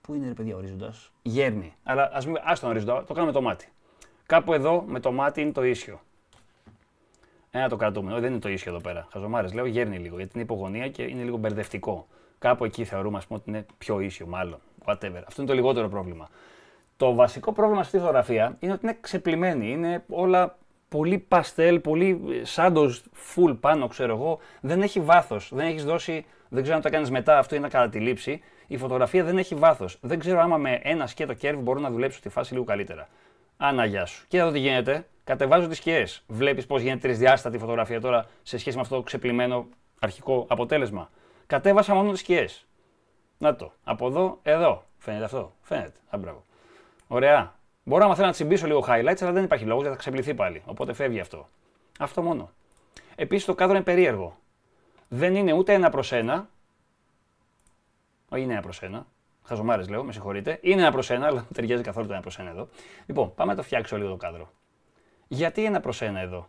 Πού είναι, ρε παιδιά, ορίζοντας. Γέρνει. Αλλά ας μην... ας τον ορίζοντα, το κάνουμε το μάτι. Κάπου εδώ με το μάτι είναι το ίσιο. Ένα ε, το κρατούμενο. Δεν είναι το ίσιο εδώ πέρα. Χαζομάρες λέω, γέρνει λίγο γιατί είναι υπογωνία και είναι λίγο μπερδευτικό. Κάπου εκεί θεωρούμε ας πούμε, ότι είναι πιο ίσιο, μάλλον. Whatever. Αυτό είναι το λιγότερο πρόβλημα. Το βασικό πρόβλημα στη φωτογραφία είναι ότι είναι ξεπλημένη. Είναι όλα πολύ παστέλ, πολύ ε, σάντο full πάνω, ξέρω εγώ. Δεν έχει βάθος. Δεν έχεις δώσει. Δεν ξέρω αν το κάνει μετά, αυτό είναι κατά τη λήψη. Η φωτογραφία δεν έχει βάθος. Δεν ξέρω άμα με ένα σκέτο κέρβι μπορώ να δουλέψω τη φάση λίγο καλύτερα. Άνα, σου. Και εδώ τι γίνεται κατεβάζω τις σκιές. Βλέπεις πώς γίνεται τρισδιάστατη φωτογραφία τώρα σε σχέση με αυτό το ξεπλημένο αρχικό αποτέλεσμα. Κατέβασα μόνο τις σκιές. Να το. Από εδώ, εδώ. Φαίνεται αυτό. Φαίνεται. Αμπράβο. Ωραία. Μπορώ να θέλω, να τσιμπήσω λίγο highlights, αλλά δεν υπάρχει λόγος γιατί θα ξεπληθεί πάλι. Οπότε φεύγει αυτό. Αυτό μόνο. Επίσης το κάδρο είναι περίεργο. Δεν είναι ούτε ένα προς ένα. Όχι, είναι ένα προς ένα. Χαζομάρες λέω, με συγχωρείτε. Είναι ένα προς ένα, αλλά δεν *laughs* ταιριάζει καθόλου το ένα προς ένα εδώ. Λοιπόν, πάμε να το φτιάξω λίγο το κάδρο. Γιατί ένα προς ένα εδώ.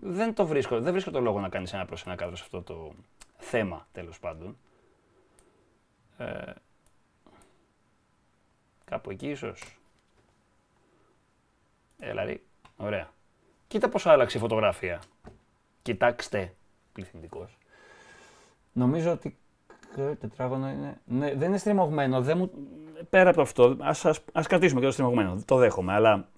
Δεν το βρίσκω. Δεν βρίσκω το λόγο να κάνεις ένα προς ένα κάτω σε αυτό το θέμα τέλος πάντων. Ε, κάπου εκεί ίσως. Έλα ρε. Ωραία. Κοίτα πώ άλλαξε η φωτογραφία. Κοιτάξτε. Πληθυντικός. Νομίζω ότι τετράγωνο είναι. Ναι, δεν είναι στριμωγμένο. Δεν μου... Πέρα από αυτό, ας, ας, ας κρατήσουμε και το στριμωγμένο. Το δέχομαι. Αλλά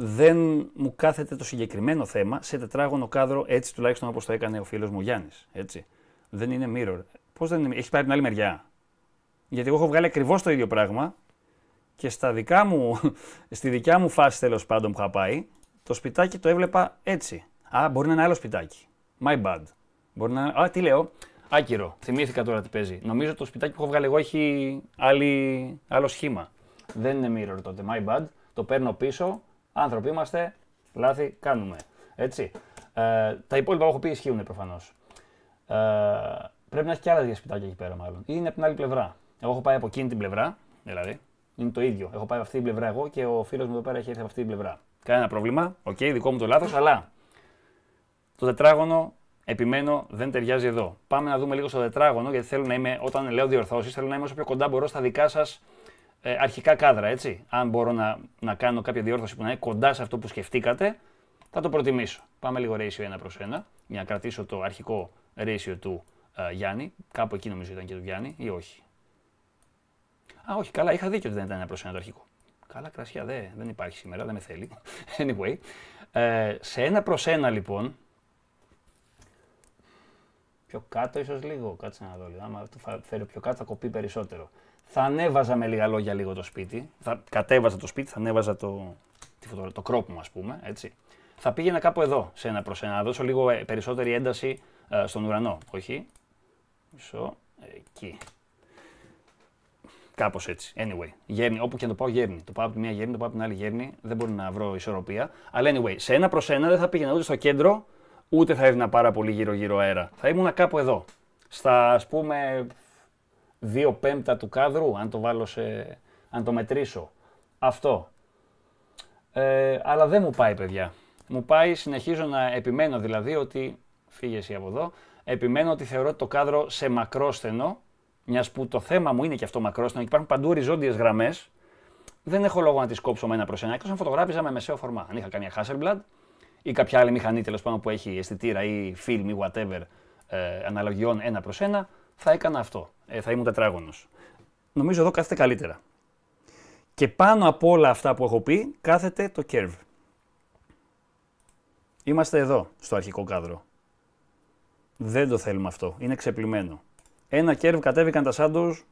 δεν μου κάθεται το συγκεκριμένο θέμα σε τετράγωνο κάδρο έτσι τουλάχιστον όπως το έκανε ο φίλος μου Γιάννης. Έτσι. Δεν είναι mirror. Πώς δεν είναι, έχει πάρει την άλλη μεριά. Γιατί εγώ έχω βγάλει ακριβώς το ίδιο πράγμα και στα δικά μου, *laughs* στη δικιά μου φάση τέλος πάντων που είχα πάει, το σπιτάκι το έβλεπα έτσι. Α, μπορεί να είναι άλλο σπιτάκι. My bad. Μπορεί να... Α, τι λέω. Άκυρο. Θυμήθηκα τώρα τι παίζει. Νομίζω το σπιτάκι που έχω βγάλει εγώ έχει άλλο σχήμα. Δεν είναι mirror τότε. My bad. Το παίρνω πίσω, Άνθρωποι είμαστε, λάθη κάνουμε. Έτσι. Ε, τα υπόλοιπα που έχω πει ισχύουν προφανώς. Ε, πρέπει να έχει και άλλα διασπιτάκια εκεί πέρα, μάλλον. Ή είναι από την άλλη πλευρά. Εγώ έχω πάει από εκείνη την πλευρά, δηλαδή. Είναι το ίδιο. Έχω πάει από αυτή την πλευρά εγώ και ο φίλος μου εδώ πέρα έχει έρθει από αυτή την πλευρά. Κανένα πρόβλημα. Οκ, δικό μου το λάθος, αλλά το τετράγωνο Επιμένω, δεν ταιριάζει εδώ. Πάμε να δούμε λίγο στο τετράγωνο, γιατί θέλω να είμαι, όταν λέω διορθώσεις, θέλω να είμαι όσο πιο κοντά μπορώ στα δικά σας ε, αρχικά κάδρα, έτσι. Αν μπορώ να, να κάνω κάποια διόρθωση που να είναι κοντά σε αυτό που σκεφτήκατε, θα το προτιμήσω. Πάμε λίγο ratio 1 προς 1, για να κρατήσω το αρχικό ratio του ε, Γιάννη. Κάπου εκεί νομίζω ήταν και του Γιάννη, ή όχι. Α, όχι, καλά, είχα δίκιο ότι δεν ήταν 1 προς 1 το αρχικό. Καλά, κρασιά, δεν υπάρχει σήμερα, δεν με θέλει. *laughs* Anyway, ε, σε 1 προς 1 λοιπόν, πιο κάτω ίσως λίγο, κάτσε να δω λίγο, άμα το φέρω πιο κάτω θα κοπεί περισσότερο θα ανέβαζα με λίγα λόγια λίγο το σπίτι. Θα κατέβαζα το σπίτι, θα ανέβαζα το, το, το κρόπο μου, ας πούμε. Έτσι. Θα πήγαινα κάπου εδώ, σε ένα προς ένα, να δώσω λίγο ε, περισσότερη ένταση ε, στον ουρανό. Όχι. Μισό. Εκεί. Κάπως έτσι. Anyway, γέρνει. Όπου και να το πάω, γέρνει. Το πάω από τη μία γέρνη, το πάω από την άλλη γέρνη. Δεν μπορεί να βρω ισορροπία. Αλλά anyway, σε ένα προς ένα δεν θα πήγαινα ούτε στο κέντρο, ούτε θα έδινα πάρα πολύ γύρω-γύρω αέρα. Θα ήμουν κάπου εδώ. Στα ας πούμε δύο πέμπτα του κάδρου, αν το, βάλω σε, αν το μετρήσω. Αυτό. Ε, αλλά δεν μου πάει, παιδιά. Μου πάει, συνεχίζω να επιμένω δηλαδή ότι. Φύγε εσύ από εδώ. Επιμένω ότι θεωρώ το κάδρο σε μακρόστενο, μιας που το θέμα μου είναι και αυτό μακρόστενο και υπάρχουν παντού οριζόντιες γραμμές. Δεν έχω λόγο να τις κόψω με ένα προς ένα. Εκτός αν φωτογράφιζα με μεσαίο φορμά. Αν είχα καμία Hasselblad ή κάποια άλλη μηχανή τέλος πάντων που έχει αισθητήρα ή film ή whatever ε, αναλογιών ένα προς ένα, θα έκανα αυτό. Ε, θα ήμουν τετράγωνος. Νομίζω εδώ κάθεται καλύτερα. Και πάνω από όλα αυτά που έχω πει, κάθεται το κέρβ. Είμαστε εδώ, στο αρχικό κάδρο. Δεν το θέλουμε αυτό. Είναι ξεπλημμένο. Ένα κέρβ κατέβηκαν τα σάντους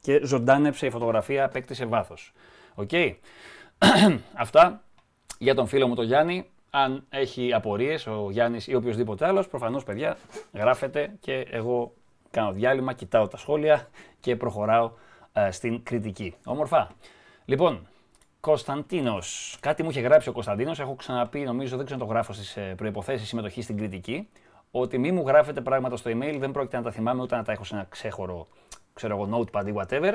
και ζωντάνεψε η φωτογραφία, απέκτησε βάθος. Οκ. *clears throat* Αυτά για τον φίλο μου τον Γιάννη. Αν έχει απορίες ο Γιάννης ή οποιοδήποτε άλλος, προφανώς παιδιά γράφετε και εγώ κάνω διάλειμμα, κοιτάω τα σχόλια και προχωράω ε, στην κριτική. Όμορφα. Λοιπόν, Κωνσταντίνος. Κάτι μου είχε γράψει ο Κωνσταντίνος. Έχω ξαναπεί, νομίζω, δεν ξέρω το γράφω στις ε, προποθέσει συμμετοχή στην κριτική. Ότι μη μου γράφετε πράγματα στο email, δεν πρόκειται να τα θυμάμαι ούτε να τα έχω σε ένα ξέχωρο ξέρω εγώ, notepad ή whatever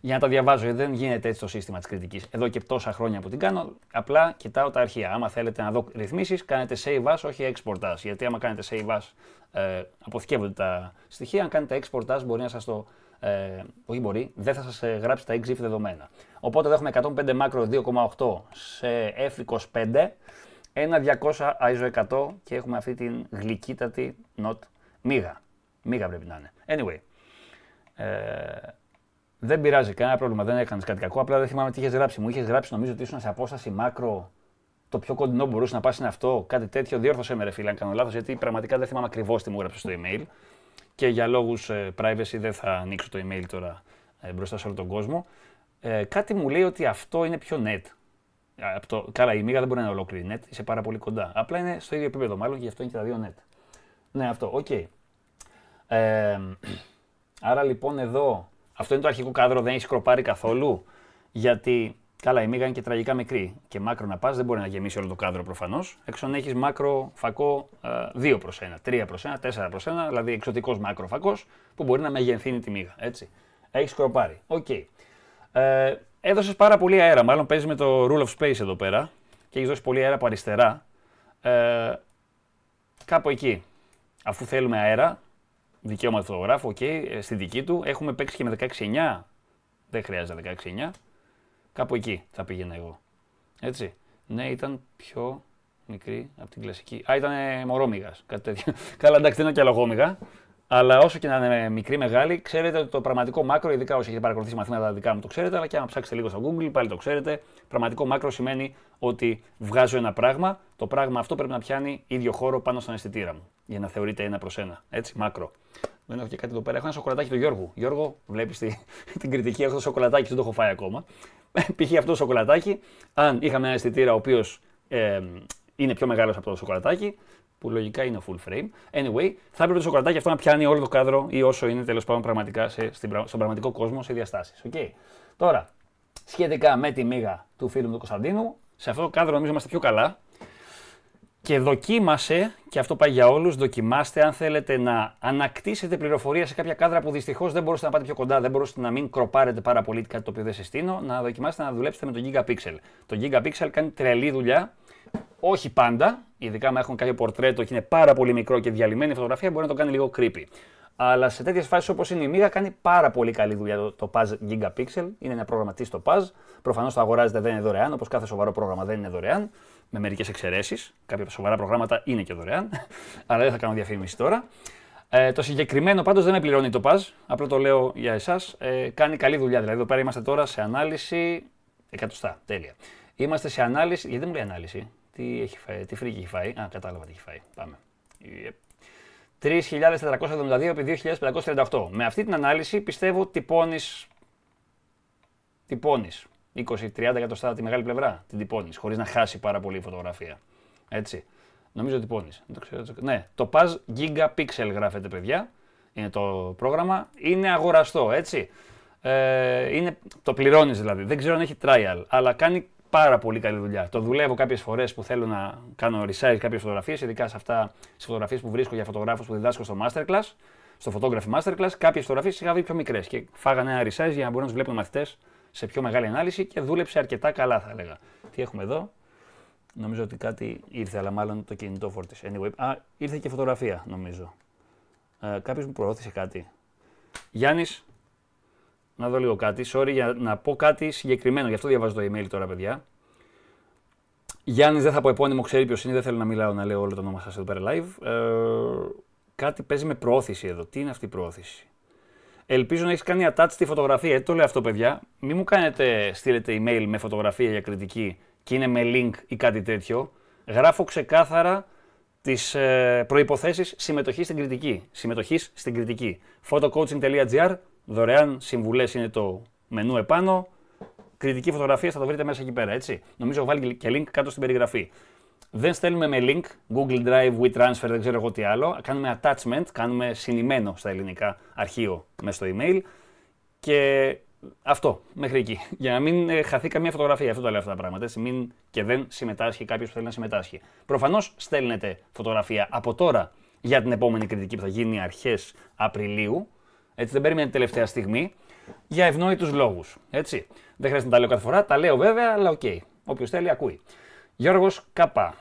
για να τα διαβάζω. Δεν γίνεται έτσι το σύστημα της κριτικής. Εδώ και τόσα χρόνια που την κάνω, απλά κοιτάω τα αρχεία. Άμα θέλετε να δω ρυθμίσεις, κάνετε save as, όχι export as. Γιατί άμα κάνετε save as, ε, αποθηκεύονται τα στοιχεία. Αν κάνετε export as, μπορεί να σας το. Ε, όχι μπορεί, δεν θα σας ε, γράψει τα exif δεδομένα. Οπότε εδώ έχουμε 105 μάκρο 2,8 σε F25, ένα 200 ISO 100 και έχουμε αυτή την γλυκύτατη not μίγα. Μίγα πρέπει να είναι. Anyway, ε, δεν πειράζει, κανένα πρόβλημα. Δεν έκανες κάτι κακό. Απλά δεν θυμάμαι τι είχες γράψει. Μου είχες γράψει, νομίζω ότι ήσουν σε απόσταση μάκρο. Το πιο κοντινό που μπορούσε να πας είναι αυτό. Κάτι τέτοιο. Διόρθωσε με ρε φίλε, αν κάνω λάθος, γιατί πραγματικά δεν θυμάμαι ακριβώς τι μου έγραψε στο email. Και για λόγους ε, privacy δεν θα ανοίξω το email τώρα ε, μπροστά σε όλο τον κόσμο. Ε, κάτι μου λέει ότι αυτό είναι πιο net. καλά, η μίγα δεν μπορεί να είναι ολόκληρη net, είσαι πάρα πολύ κοντά. Απλά είναι στο ίδιο επίπεδο, μάλλον και γι' αυτό είναι και τα δύο net. Ναι, αυτό, οκ. Okay. Ε, *clears throat* άρα λοιπόν εδώ αυτό είναι το αρχικό κάδρο, δεν έχει κροπάρει καθόλου. Γιατί, καλά, η Μίγα είναι και τραγικά μικρή. Και μάκρο να πας δεν μπορεί να γεμίσει όλο το κάδρο προφανώς. Έξω να έχεις μάκρο φακό 2 προ 1, 3 προ 1, 4 προ 1, δηλαδή εξωτικός μάκρο φακός που μπορεί να μεγενθύνει τη Μίγα. Έτσι. Έχεις κροπάρει. Οκ. Okay. Ε, Έδωσες πάρα πολύ αέρα. Μάλλον παίζεις με το rule of space εδώ πέρα και έχεις δώσει πολύ αέρα από αριστερά. Ε, κάπου εκεί. Αφού θέλουμε αέρα, δικαίωμα του φωτογράφου, οκ, okay, ε, στη δική του. Έχουμε παίξει και με 16-9. Δεν χρειάζεται 16-9. Κάπου εκεί θα πήγαινα εγώ. Έτσι. Ναι, ήταν πιο μικρή από την κλασική. Α, ήταν μωρόμηγας. Κάτι τέτοιο. *laughs* Καλά, εντάξει, δεν είναι και αλλαγόμυγα. Αλλά όσο και να είναι μικρή, μεγάλη, ξέρετε ότι το πραγματικό μάκρο, ειδικά όσοι έχετε παρακολουθήσει μαθήματα τα δικά μου, το ξέρετε. Αλλά και αν ψάξετε λίγο στο Google, πάλι το ξέρετε. Πραγματικό μάκρο σημαίνει ότι βγάζω ένα πράγμα. Το πράγμα αυτό πρέπει να πιάνει ίδιο χώρο πάνω στον αισθητήρα μου. Για να θεωρείται ένα προς ένα. Έτσι, μάκρο. Δεν έχω και κάτι εδώ πέρα. Έχω ένα σοκολατάκι του Γιώργου. Γιώργο, βλέπεις τη, *laughs* την κριτική. Έχω το σοκολατάκι, δεν το έχω φάει ακόμα. *laughs* Π.χ. αυτό το σοκολατάκι, αν είχαμε ένα αισθητήρα ο οποίος ε, είναι πιο μεγάλος από το σοκολατάκι, που λογικά είναι full frame. Anyway, θα έπρεπε το σοκολατάκι αυτό να πιάνει όλο το κάδρο ή όσο είναι τέλος πάντων πραγματικά σε, στην, στον πραγματικό κόσμο σε διαστάσεις. Okay. Τώρα, σχετικά με τη μίγα του φίλου του Κωνσταντίνου, σε αυτό το κάδρο νομίζω είμαστε πιο καλά. Και δοκίμασε, και αυτό πάει για όλους, δοκιμάστε αν θέλετε να ανακτήσετε πληροφορία σε κάποια κάδρα που δυστυχώς δεν μπορούσατε να πάτε πιο κοντά, δεν μπορούσατε να μην κροπάρετε πάρα πολύ, κάτι το οποίο δεν συστήνω, να δοκιμάσετε να δουλέψετε με το Gigapixel. Το Gigapixel κάνει τρελή δουλειά όχι πάντα, ειδικά αν έχουν κάποιο πορτρέτο και είναι πάρα πολύ μικρό και διαλυμένη η φωτογραφία, μπορεί να το κάνει λίγο creepy. Αλλά σε τέτοιες φάσεις όπως είναι η Μίγα, κάνει πάρα πολύ καλή δουλειά το, το Paz Gigapixel. Είναι ένα προγραμματή στο Paz. Προφανώς το αγοράζετε, δεν είναι δωρεάν, όπως κάθε σοβαρό πρόγραμμα δεν είναι δωρεάν. Με μερικές εξαιρέσεις. Κάποια σοβαρά προγράμματα είναι και δωρεάν. *laughs* Αλλά δεν θα κάνω διαφήμιση τώρα. Ε, το συγκεκριμένο πάντως δεν με πληρώνει το Paz. απλό το λέω για εσάς. Ε, κάνει καλή δουλειά. Δηλαδή, εδώ πέρα είμαστε τώρα σε ανάλυση. Εκατοστά. Τέλεια. Είμαστε σε ανάλυση. Γιατί δεν μου ανάλυση. Τι, έχει φάει, τι φρίκι έχει φάει. Α, κατάλαβα τι έχει φάει. Πάμε. Yep. 3.472 επί 2.538. Με αυτή την ανάλυση πιστεύω τυπώνεις... Τυπώνεις. 20-30 εκατοστά τη μεγάλη πλευρά την τυπώνεις, χωρίς να χάσει πάρα πολύ η φωτογραφία. Έτσι. Νομίζω ότι τυπώνει. Ναι, το Paz Gigapixel γράφεται, παιδιά. Είναι το πρόγραμμα. Είναι αγοραστό, έτσι. Ε, είναι, το πληρώνεις δηλαδή. Δεν ξέρω αν έχει trial, αλλά κάνει πάρα πολύ καλή δουλειά. Το δουλεύω κάποιες φορές που θέλω να κάνω resize κάποιες φωτογραφίες, ειδικά σε αυτά τι φωτογραφίες που βρίσκω για φωτογράφους που διδάσκω στο Masterclass, στο Photography Masterclass. Κάποιες φωτογραφίες είχα βρει πιο μικρές και φάγανε ένα resize για να μπορούν να τους βλέπουν μαθητές σε πιο μεγάλη ανάλυση και δούλεψε αρκετά καλά, θα έλεγα. Τι έχουμε εδώ. Νομίζω ότι κάτι ήρθε, αλλά μάλλον το κινητό φόρτισε. Anyway, α, ήρθε και φωτογραφία, νομίζω. Ε, Κάποιος μου προώθησε κάτι. Γιάννης, να δω λίγο κάτι. Sorry για να πω κάτι συγκεκριμένο. Γι' αυτό διαβάζω το email τώρα, παιδιά. Γιάννης, δεν θα πω επώνυμο, ξέρει ποιος είναι, δεν θέλω να μιλάω να λέω όλο το όνομα σας εδώ πέρα live. Ε, κάτι παίζει με προώθηση εδώ. Τι είναι αυτή η προώθηση. Ελπίζω να έχεις κάνει attach τη φωτογραφία. Ε, το λέω αυτό, παιδιά. Μην μου κάνετε, στείλετε email με φωτογραφία για κριτική και είναι με link ή κάτι τέτοιο. Γράφω ξεκάθαρα τις ε, προποθέσει συμμετοχής στην κριτική. Συμμετοχής στην κριτική. photocoaching.gr Δωρεάν συμβουλές είναι το μενού επάνω. Κριτική φωτογραφίας θα το βρείτε μέσα εκεί πέρα, έτσι. Νομίζω έχω βάλει και link κάτω στην περιγραφή. Δεν στέλνουμε με link, Google Drive, WeTransfer, δεν ξέρω εγώ τι άλλο. Κάνουμε attachment, κάνουμε συνημένο στα ελληνικά αρχείο μέσα στο email. Και αυτό, μέχρι εκεί. *laughs* Για να μην ε, χαθεί καμία φωτογραφία, αυτό τα λέω αυτά τα πράγματα. Έτσι, και δεν συμμετάσχει κάποιος που θέλει να συμμετάσχει. Προφανώς στέλνετε φωτογραφία από τώρα για την επόμενη κριτική που θα γίνει αρχές Απριλίου. Έτσι, δεν περιμένει τελευταία στιγμή για ευνόητους λόγους. Έτσι. Δεν χρειάζεται να τα λέω κάθε φορά, τα λέω βέβαια, αλλά οκ. Okay. Όποιος θέλει, ακούει. Γιώργος Καπά.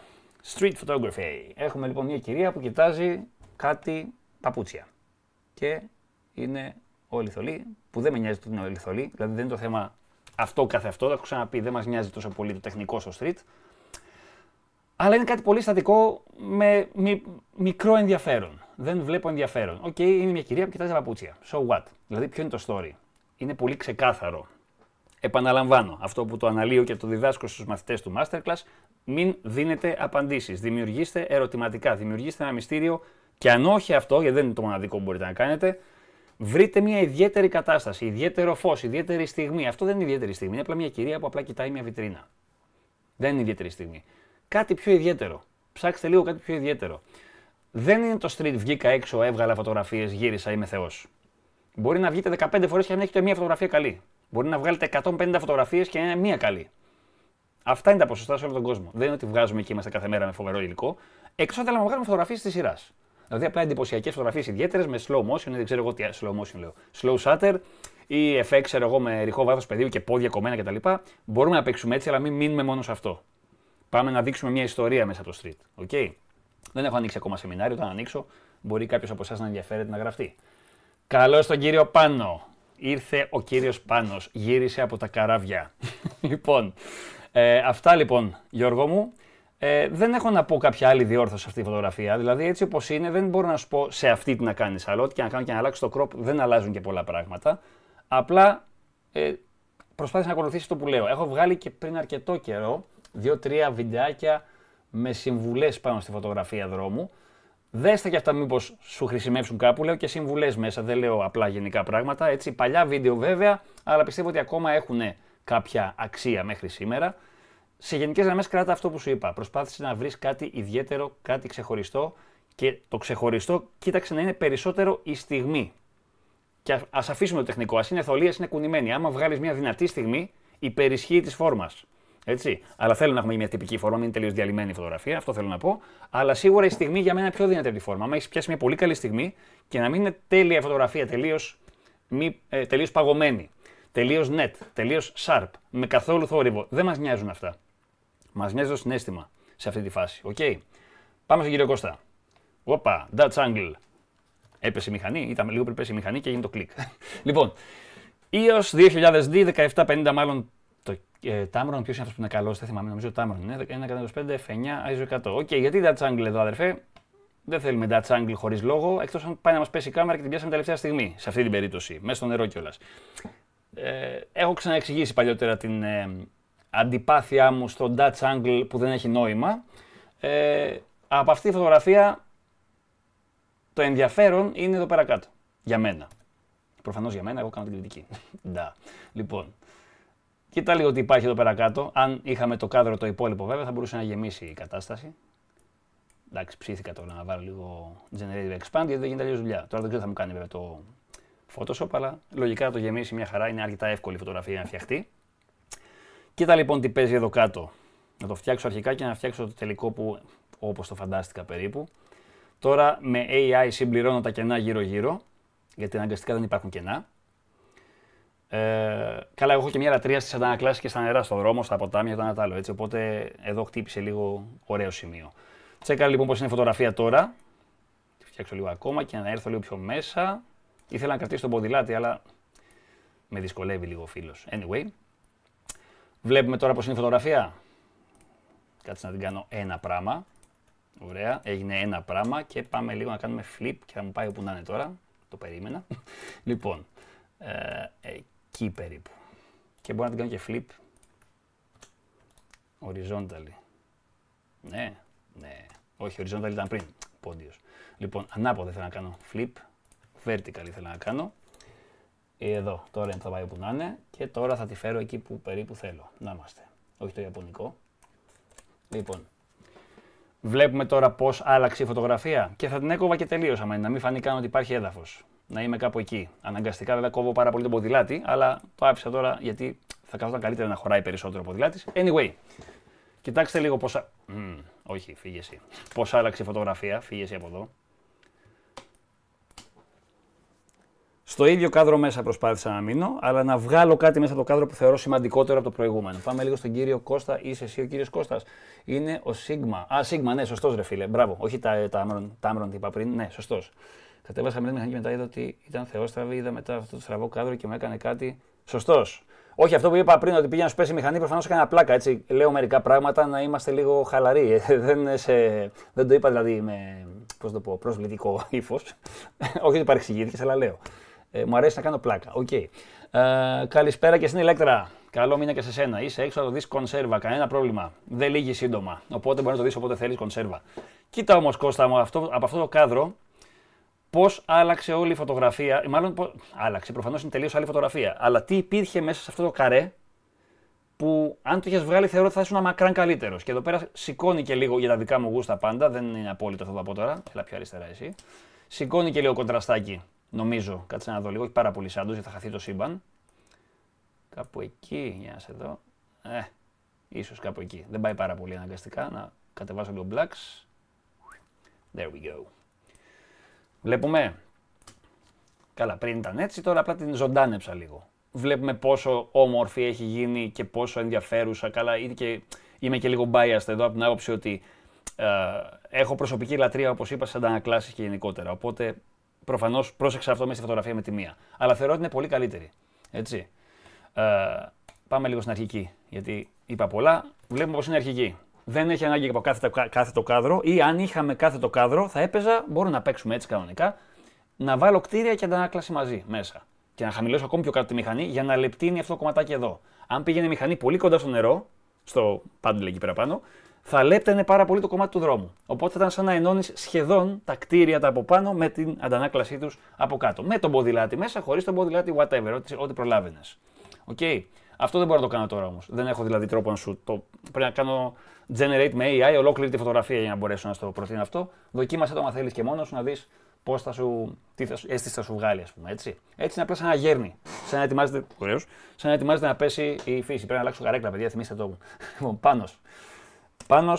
Street photography. Έχουμε λοιπόν μια κυρία που κοιτάζει κάτι παπούτσια. Και είναι ο που δεν με νοιάζει ότι είναι όλοι δηλαδή δεν είναι το θέμα αυτό καθε αυτό, το έχω ξαναπεί, δεν μας νοιάζει τόσο πολύ το τεχνικό στο street. Αλλά είναι κάτι πολύ στατικό με μικρό ενδιαφέρον δεν βλέπω ενδιαφέρον. Οκ, okay, είναι μια κυρία που κοιτάζει τα παπούτσια. So what. Δηλαδή, ποιο είναι το story. Είναι πολύ ξεκάθαρο. Επαναλαμβάνω αυτό που το αναλύω και το διδάσκω στους μαθητές του Masterclass. Μην δίνετε απαντήσεις. Δημιουργήστε ερωτηματικά. Δημιουργήστε ένα μυστήριο. Και αν όχι αυτό, γιατί δεν είναι το μοναδικό που μπορείτε να κάνετε, βρείτε μια ιδιαίτερη κατάσταση, ιδιαίτερο φως, ιδιαίτερη στιγμή. Αυτό δεν είναι ιδιαίτερη στιγμή. Είναι απλά μια κυρία που απλά κοιτάει μια βιτρίνα. Δεν είναι ιδιαίτερη στιγμή. Κάτι πιο ιδιαίτερο. Ψάξτε λίγο κάτι πιο ιδιαίτερο δεν είναι το street. Βγήκα έξω, έβγαλα φωτογραφίες, γύρισα, είμαι Θεός. Μπορεί να βγείτε 15 φορές και να έχετε μία φωτογραφία καλή. Μπορεί να βγάλετε 150 φωτογραφίες και μία καλή. Αυτά είναι τα ποσοστά σε όλο τον κόσμο. Δεν είναι ότι βγάζουμε και είμαστε κάθε μέρα με φοβερό υλικό. Εκτό αν θέλαμε να βγάλουμε φωτογραφίες της σειράς. Δηλαδή απλά εντυπωσιακές φωτογραφίες ιδιαίτερες με slow motion, δεν ξέρω εγώ τι slow motion λέω. Slow shutter ή FX, ξέρω εγώ, με ρηχό βάθος πεδίου και πόδια κομμένα κτλ. Μπορούμε να παίξουμε έτσι, αλλά μην μείνουμε μόνο σε αυτό. Πάμε να δείξουμε μια ιστορία μέσα το street. Okay? Δεν έχω ανοίξει ακόμα σεμινάριο. Όταν ανοίξω, μπορεί κάποιος από εσάς να ενδιαφέρεται να γραφτεί. Καλώς τον κύριο Πάνο. Ήρθε ο κύριος Πάνος. Γύρισε από τα καράβια. *laughs* λοιπόν, ε, αυτά λοιπόν, Γιώργο μου. Ε, δεν έχω να πω κάποια άλλη διόρθωση σε αυτή τη φωτογραφία. Δηλαδή, έτσι όπως είναι, δεν μπορώ να σου πω σε αυτή τι να κάνεις. Αλλά ό,τι και να κάνω και να αλλάξει το κροπ δεν αλλάζουν και πολλά πράγματα. Απλά ε, προσπάθησε να ακολουθήσεις το που λέω. Έχω βγάλει και πριν αρκετό καιρό δύο-τρία βιντεάκια με συμβουλές πάνω στη φωτογραφία δρόμου. Δέστε και αυτά μήπως σου χρησιμεύσουν κάπου. Λέω και συμβουλές μέσα, δεν λέω απλά γενικά πράγματα. Έτσι, παλιά βίντεο βέβαια, αλλά πιστεύω ότι ακόμα έχουν κάποια αξία μέχρι σήμερα. Σε γενικές γραμμές, κράτα αυτό που σου είπα. Προσπάθησε να βρεις κάτι ιδιαίτερο, κάτι ξεχωριστό και το ξεχωριστό κοίταξε να είναι περισσότερο η στιγμή. Και ας αφήσουμε το τεχνικό. Ας είναι θολίε, είναι κουνημένη. Άμα βγάλεις μια δυνατή στιγμή, υπερισχύει της φόρμας. Έτσι. Αλλά θέλω να έχουμε μια τυπική φόρμα, μην είναι τελείως διαλυμένη η φωτογραφία, αυτό θέλω να πω. Αλλά σίγουρα η στιγμή για μένα είναι πιο δυνατή από τη φόρμα. Αν έχεις πιάσει μια πολύ καλή στιγμή και να μην είναι τέλεια η φωτογραφία, τελείως ε, παγωμένη, τελείως net, τελείως sharp, με καθόλου θόρυβο, δεν μας νοιάζουν αυτά. Μας νοιάζει το συνέστημα σε αυτή τη φάση. Οκ. Πάμε στον κύριο Κώστα. Οπα, Dutch Angle. Έπεσε η μηχανή, ήταν λίγο πριν πέσει η μηχανή και έγινε το κλικ. *laughs* λοιπόν, EOS 2000D 1750 μάλλον το ε, ποιος είναι αυτός που είναι καλός, δεν θυμάμαι, νομίζω Tamron είναι 1.25 F9 ISO 100. Οκ, γιατί Dutch Angle εδώ, αδερφέ. Δεν θέλουμε Dutch Angle χωρίς λόγο, εκτός αν πάει να μας πέσει η κάμερα και την πιάσαμε τελευταία στιγμή, σε αυτή την περίπτωση, μέσα στο νερό κιόλας. Ε, έχω ξαναεξηγήσει παλιότερα την ε, αντιπάθειά μου στο Dutch Angle που δεν έχει νόημα. Ε, από αυτή τη φωτογραφία το ενδιαφέρον είναι εδώ πέρα κάτω. Για μένα. Προφανώς για μένα, εγώ κάνω την κριτική. *laughs* Ντά. λοιπόν, Κοίτα λίγο τι υπάρχει εδώ πέρα κάτω. Αν είχαμε το κάδρο το υπόλοιπο βέβαια θα μπορούσε να γεμίσει η κατάσταση. Εντάξει, ψήθηκα τώρα να βάλω λίγο Generative Expand γιατί δεν γίνεται αλλιώς δουλειά. Τώρα δεν ξέρω τι θα μου κάνει βέβαια το Photoshop, αλλά λογικά θα το γεμίσει μια χαρά. Είναι αρκετά εύκολη η φωτογραφία να φτιαχτεί. Κοίτα λοιπόν τι παίζει εδώ κάτω. Να το φτιάξω αρχικά και να φτιάξω το τελικό που όπως το φαντάστηκα περίπου. Τώρα με AI συμπληρώνω τα κενά γύρω-γύρω, γιατί αναγκαστικά δεν υπάρχουν κενά. Ε, καλά, εγώ έχω και μια λατρεία στι αντανακλάσει και στα νερά, στον δρόμο, στα ποτάμια και το άλλο. Έτσι, οπότε εδώ χτύπησε λίγο ωραίο σημείο. Τσέκα λοιπόν πώς είναι η φωτογραφία τώρα. Τη φτιάξω λίγο ακόμα και να έρθω λίγο πιο μέσα. Ήθελα να κρατήσω τον ποδηλάτη, αλλά με δυσκολεύει λίγο ο φίλος. Anyway, βλέπουμε τώρα πώς είναι η φωτογραφία. Κάτσε να την κάνω ένα πράγμα. Ωραία, έγινε ένα πράγμα και πάμε λίγο να κάνουμε flip και θα μου πάει όπου να είναι τώρα. Το περίμενα. *laughs* λοιπόν, ε, εκεί περίπου. Και μπορώ να την κάνω και flip. οριζόνταλη, Ναι, ναι. Όχι, horizontal ήταν πριν. Πόντιος. Λοιπόν, ανάποδα θέλω να κάνω flip. Vertical θέλω να κάνω. Ε, εδώ, τώρα θα πάει όπου να είναι. Και τώρα θα τη φέρω εκεί που περίπου θέλω. Να είμαστε. Όχι το ιαπωνικό. Λοιπόν, βλέπουμε τώρα πώς άλλαξε η φωτογραφία. Και θα την έκοβα και τελείωσα, να μην φανεί καν ότι υπάρχει έδαφος να είμαι κάπου εκεί. Αναγκαστικά βέβαια κόβω πάρα πολύ τον ποδηλάτη, αλλά το άφησα τώρα γιατί θα καθόταν καλύτερα να χωράει περισσότερο ο ποδηλάτης. Anyway, κοιτάξτε λίγο πόσα... Mm, όχι, φύγεσαι. Πώς άλλαξε η φωτογραφία, φύγεσαι από εδώ. Στο ίδιο κάδρο μέσα προσπάθησα να μείνω, αλλά να βγάλω κάτι μέσα από το κάδρο που θεωρώ σημαντικότερο από το προηγούμενο. Πάμε λίγο στον κύριο Κώστα. Είσαι εσύ ο κύριος Κώστας. Είναι ο Σίγμα. Α, Σίγμα, ναι, σωστός ρε φίλε. Μπράβο. Όχι τα Τάμρον, ε, τα, είπα πριν. Ναι, σωστός. Κατέβασα μια μηχανή και μετά είδα ότι ήταν θεόστραβη. Είδα μετά αυτό το στραβό κάδρο και μου έκανε κάτι. Σωστός. Όχι, αυτό που είπα πριν ότι πήγαινε να σου πέσει η μηχανή, προφανώς έκανα πλάκα. Έτσι. Λέω μερικά πράγματα να είμαστε λίγο χαλαροί. Ε, δεν, σε... δεν το είπα δηλαδή με πώς το πω, προσβλητικό ύφος. *laughs* Όχι ότι παρεξηγήθηκες, αλλά λέω. Ε, μου αρέσει να κάνω πλάκα. Οκ. Okay. Ε, καλησπέρα και στην Ηλέκτρα. Καλό μήνα και σε σένα. Είσαι έξω να το δεις κονσέρβα. Κανένα πρόβλημα. Δεν λύγει σύντομα. Οπότε μπορεί να το δεις όποτε θέλεις κονσέρβα. Κοίτα όμως, Κώστα μου, αυτό, από αυτό το κάδρο πώς άλλαξε όλη η φωτογραφία. Μάλλον πώς... άλλαξε, προφανώς είναι τελείως άλλη φωτογραφία. Αλλά τι υπήρχε μέσα σε αυτό το καρέ που αν το είχες βγάλει θεωρώ ότι θα ήσουν μακράν καλύτερος. Και εδώ πέρα σηκώνει και λίγο για τα δικά μου γούστα πάντα. Δεν είναι απόλυτο αυτό το από τώρα. Έλα πιο αριστερά εσύ. Σηκώνει και λίγο κοντραστάκι, νομίζω. Κάτσε να δω λίγο. Έχει πάρα πολύ σάντος γιατί θα χαθεί το σύμπαν. Κάπου εκεί, για να σε δω. Ε, ίσως κάπου εκεί. Δεν πάει πάρα πολύ αναγκαστικά. Να κατεβάσω λίγο blacks. There we go. Βλέπουμε. Καλά, πριν ήταν έτσι, τώρα απλά την ζωντάνεψα λίγο. Βλέπουμε πόσο όμορφη έχει γίνει και πόσο ενδιαφέρουσα. Καλά, και, είμαι και λίγο biased εδώ από την άποψη ότι ε, έχω προσωπική λατρεία, όπως είπα, σε αντανακλάσει και γενικότερα. Οπότε προφανώς πρόσεξα αυτό μέσα στη φωτογραφία με τη μία. Αλλά θεωρώ ότι είναι πολύ καλύτερη. Έτσι. Ε, πάμε λίγο στην αρχική, γιατί είπα πολλά. Βλέπουμε πώ είναι αρχική δεν έχει ανάγκη από κάθε, το κάδρο ή αν είχαμε κάθε το κάδρο θα έπαιζα, μπορούμε να παίξουμε έτσι κανονικά, να βάλω κτίρια και αντανάκλαση μαζί μέσα. Και να χαμηλώσω ακόμη πιο κάτω τη μηχανή για να λεπτύνει αυτό το κομματάκι εδώ. Αν πήγαινε η μηχανή πολύ κοντά στο νερό, στο πάντλ εκεί πέρα πάνω, θα λέπτανε πάρα πολύ το κομμάτι του δρόμου. Οπότε θα ήταν σαν να ενώνεις σχεδόν τα κτίρια τα από πάνω με την αντανάκλασή τους από κάτω. Με τον ποδηλάτη μέσα, χωρίς τον ποδηλάτη, whatever, ό,τι προλάβαινες. Οκ. Okay. Αυτό δεν μπορώ να το κάνω τώρα όμως. Δεν έχω δηλαδή τρόπο να σου το. Πρέπει να κάνω generate με AI ολόκληρη τη φωτογραφία για να μπορέσω να στο προτείνω αυτό. Δοκίμασε το, αν θέλει και μόνος να δεις πώς θα σου. τι θα, αίσθηση θα σου βγάλει, ας πούμε. Έτσι, έτσι είναι απλά σαν ένα γέρνη. Σαν να ετοιμάζεται. Ωραίος. Σαν να ετοιμάζεται να πέσει η φύση. Πρέπει να αλλάξω καρέκλα, παιδιά, θυμήστε το Λοιπόν, πάνω. Πάνω.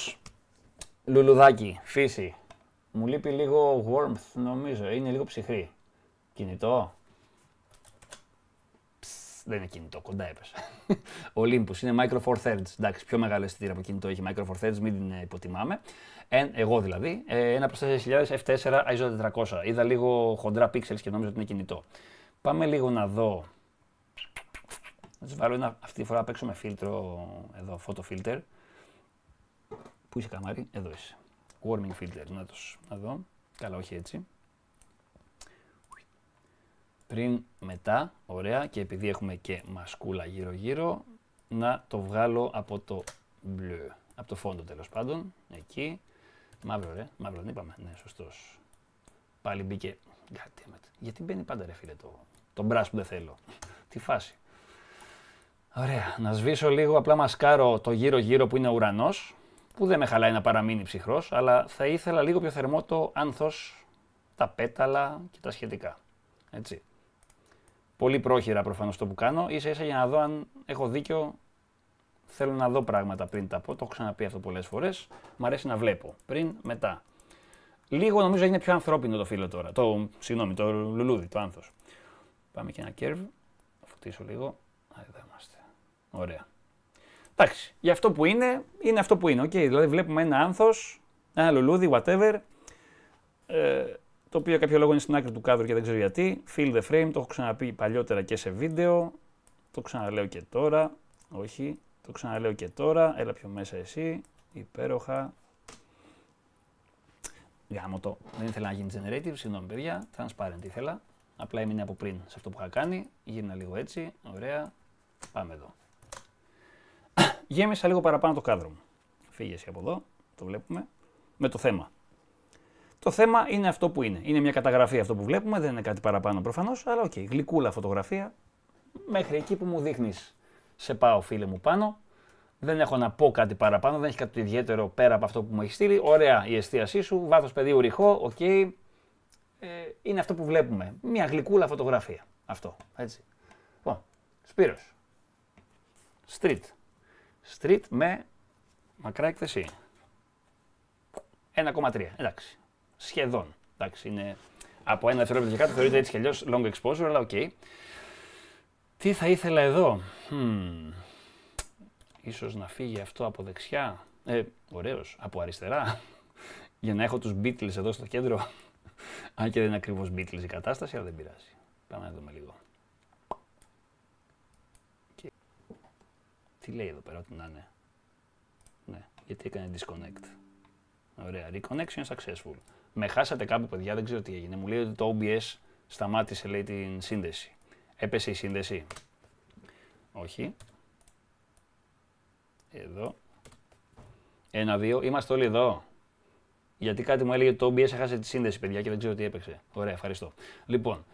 Λουλουδάκι, φύση. Μου λείπει λίγο warmth, νομίζω. Είναι λίγο ψυχρή. Κινητό δεν είναι κινητό, κοντά έπεσε. *laughs* Olympus είναι Micro Four Thirds. Εντάξει, πιο μεγάλο αισθητήρα από κινητό έχει Micro Four Thirds, μην την ε, υποτιμάμε. Ε, εγώ δηλαδή, ε, ένα προς 4.000 F4 ISO 400. Είδα λίγο χοντρά pixels και νόμιζα ότι είναι κινητό. Πάμε λίγο να δω. Να βάλω ένα, αυτή τη φορά παίξω με φίλτρο, εδώ, photo filter. Πού είσαι καμάρι, εδώ είσαι. Warming filter, να, το να δω. Καλά, όχι έτσι πριν, μετά, ωραία, και επειδή έχουμε και μασκούλα γύρω γύρω, να το βγάλω από το μπλε, από το φόντο τέλος πάντων, εκεί, μαύρο ρε, μαύρο δεν είπαμε, ναι σωστός, πάλι μπήκε, God γιατί μπαίνει πάντα ρε φίλε το, το μπρας που δεν θέλω, τη φάση. Ωραία, να σβήσω λίγο, απλά μασκάρω το γύρω γύρω που είναι ο ουρανός, που δεν με χαλάει να παραμείνει ψυχρός, αλλά θα ήθελα λίγο πιο θερμό το άνθος, τα πέταλα και τα σχετικά. Έτσι πολύ πρόχειρα προφανώς το που κάνω, σα ίσα για να δω αν έχω δίκιο. Θέλω να δω πράγματα πριν τα πω. Το έχω ξαναπεί αυτό πολλές φορές. Μ' αρέσει να βλέπω. Πριν, μετά. Λίγο νομίζω είναι πιο ανθρώπινο το φίλο τώρα. Το, συγγνώμη, το λουλούδι, το άνθος. Πάμε και ένα Θα Φωτίσω λίγο. εδώ είμαστε. Ωραία. Εντάξει, για αυτό που είναι, είναι αυτό που είναι. δηλαδή βλέπουμε ένα άνθος, ένα λουλούδι, whatever. Ε, το οποίο κάποιο λόγο είναι στην άκρη του κάδρου και δεν ξέρω γιατί. Fill the frame, το έχω ξαναπεί παλιότερα και σε βίντεο. Το ξαναλέω και τώρα. Όχι, το ξαναλέω και τώρα. Έλα πιο μέσα εσύ. Υπέροχα. Γάμο το. Δεν ήθελα να γίνει generative, συγγνώμη παιδιά. Transparent ήθελα. Απλά έμεινε από πριν σε αυτό που είχα κάνει. Γίνα λίγο έτσι. Ωραία. Πάμε εδώ. Γέμισα λίγο παραπάνω το κάδρο μου. Φύγεσαι από εδώ. Το βλέπουμε. Με το θέμα. Το θέμα είναι αυτό που είναι. Είναι μια καταγραφή αυτό που βλέπουμε, δεν είναι κάτι παραπάνω προφανώς, αλλά οκ, okay, γλυκούλα φωτογραφία. Μέχρι εκεί που μου δείχνεις, σε πάω φίλε μου πάνω. Δεν έχω να πω κάτι παραπάνω, δεν έχει κάτι ιδιαίτερο πέρα από αυτό που μου έχει στείλει. Ωραία η εστίασή σου, βάθος πεδίου ρηχό, οκ. Okay. Ε, είναι αυτό που βλέπουμε. Μια γλυκούλα φωτογραφία. Αυτό. Έτσι. Λοιπόν, Σπύρος. Street. Street με μακρά εκθεσή. 1,3. Εντάξει σχεδόν. Εντάξει, είναι από ένα δευτερόλεπτο και κάτω θεωρείται έτσι κι αλλιώς long exposure, αλλά οκ. Okay. Τι θα ήθελα εδώ. Hmm. Ίσως να φύγει αυτό από δεξιά. Ε, ωραίος. Από αριστερά. *laughs* Για να έχω τους Beatles εδώ στο κέντρο. Αν και δεν είναι ακριβώς Beatles η κατάσταση, αλλά δεν πειράζει. Πάμε να δούμε λίγο. Και... Τι λέει εδώ πέρα, ό,τι να είναι. Ναι, γιατί έκανε disconnect. Ωραία. Reconnection successful. Με χάσατε κάπου, παιδιά, δεν ξέρω τι έγινε. Μου λέει ότι το OBS σταμάτησε, λέει, την σύνδεση. Έπεσε η σύνδεση. Όχι. Εδώ. Ένα, δύο. Είμαστε όλοι εδώ. Γιατί κάτι μου έλεγε ότι το OBS έχασε τη σύνδεση, παιδιά, και δεν ξέρω τι έπαιξε. Ωραία, ευχαριστώ. Λοιπόν,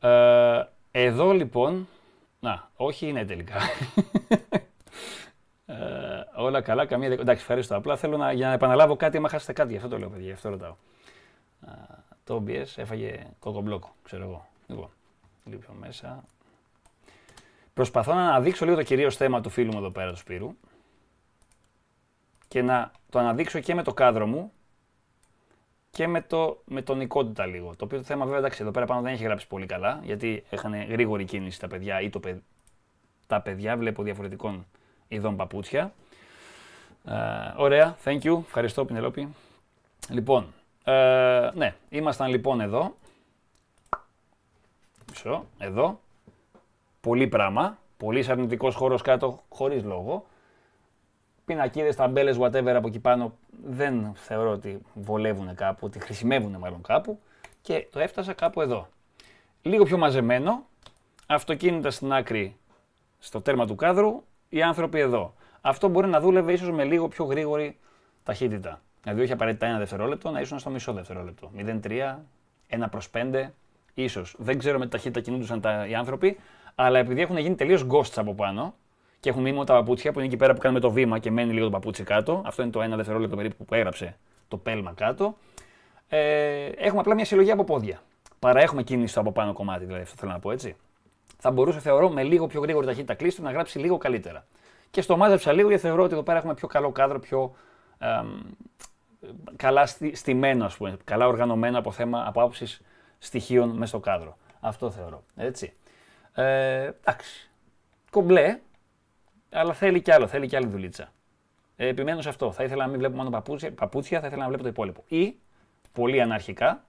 ε, εδώ λοιπόν... Να, όχι είναι τελικά. *laughs* ε, όλα καλά, καμία... Εντάξει, ευχαριστώ. Απλά θέλω να, για να επαναλάβω κάτι, άμα χάσετε κάτι, γι' αυτό το λέω, παιδιά, γι' αυτό ρωτάω το OBS έφαγε κοκομπλόκο, ξέρω εγώ. Λοιπόν, λίγο μέσα. Προσπαθώ να αναδείξω λίγο το κυρίως θέμα του φίλου μου εδώ πέρα του Σπύρου και να το αναδείξω και με το κάδρο μου και με, το, με τον λίγο. Το οποίο το θέμα βέβαια εντάξει εδώ πέρα πάνω δεν έχει γράψει πολύ καλά γιατί είχαν γρήγορη κίνηση τα παιδιά ή το παιδ... τα παιδιά βλέπω διαφορετικών ειδών παπούτσια. ωραία, thank you, ευχαριστώ Πινελόπη. Λοιπόν, ε, ναι, ήμασταν λοιπόν εδώ. Μισό, εδώ. Πολύ πράγμα. Πολύ αρνητικός χώρος κάτω, χωρίς λόγο. Πινακίδες, ταμπέλες, whatever από εκεί πάνω δεν θεωρώ ότι βολεύουν κάπου, ότι χρησιμεύουν μάλλον κάπου. Και το έφτασα κάπου εδώ. Λίγο πιο μαζεμένο. Αυτοκίνητα στην άκρη στο τέρμα του κάδρου, οι άνθρωποι εδώ. Αυτό μπορεί να δούλευε ίσως με λίγο πιο γρήγορη ταχύτητα. Δηλαδή, όχι απαραίτητα ένα δευτερόλεπτο, να ήσουν στο μισό δευτερόλεπτο. 0-3, 1 προ 5, ίσως. Δεν ξέρω με τι ταχύτητα κινούντουσαν τα, οι άνθρωποι, αλλά επειδή έχουν γίνει τελείως ghosts από πάνω και έχουν μείνει τα παπούτσια που είναι εκεί πέρα που κάνουμε το βήμα και μένει λίγο το παπούτσι κάτω. Αυτό είναι το ένα δευτερόλεπτο περίπου που έγραψε το πέλμα κάτω. Ε, έχουμε απλά μια συλλογή από πόδια. Παρά έχουμε κίνηση στο από πάνω κομμάτι, δηλαδή αυτό θέλω να πω έτσι. Θα μπορούσε, θεωρώ, με λίγο πιο γρήγορη ταχύτητα κλείστου να γράψει λίγο καλύτερα. Και στο μάζεψα λίγο γιατί θεωρώ ότι εδώ πέρα έχουμε πιο καλό κάδρο, πιο καλά στημένο, ας πούμε, καλά οργανωμένο από θέμα από άποψη στοιχείων μέσα στο κάδρο. Αυτό θεωρώ. Έτσι. Ε, εντάξει. Κομπλέ, αλλά θέλει κι άλλο, θέλει κι άλλη δουλίτσα. Ε, επιμένω σε αυτό. Θα ήθελα να μην βλέπω μόνο παπούτσια, παπούτσια, θα ήθελα να βλέπω το υπόλοιπο. Ή πολύ αναρχικά.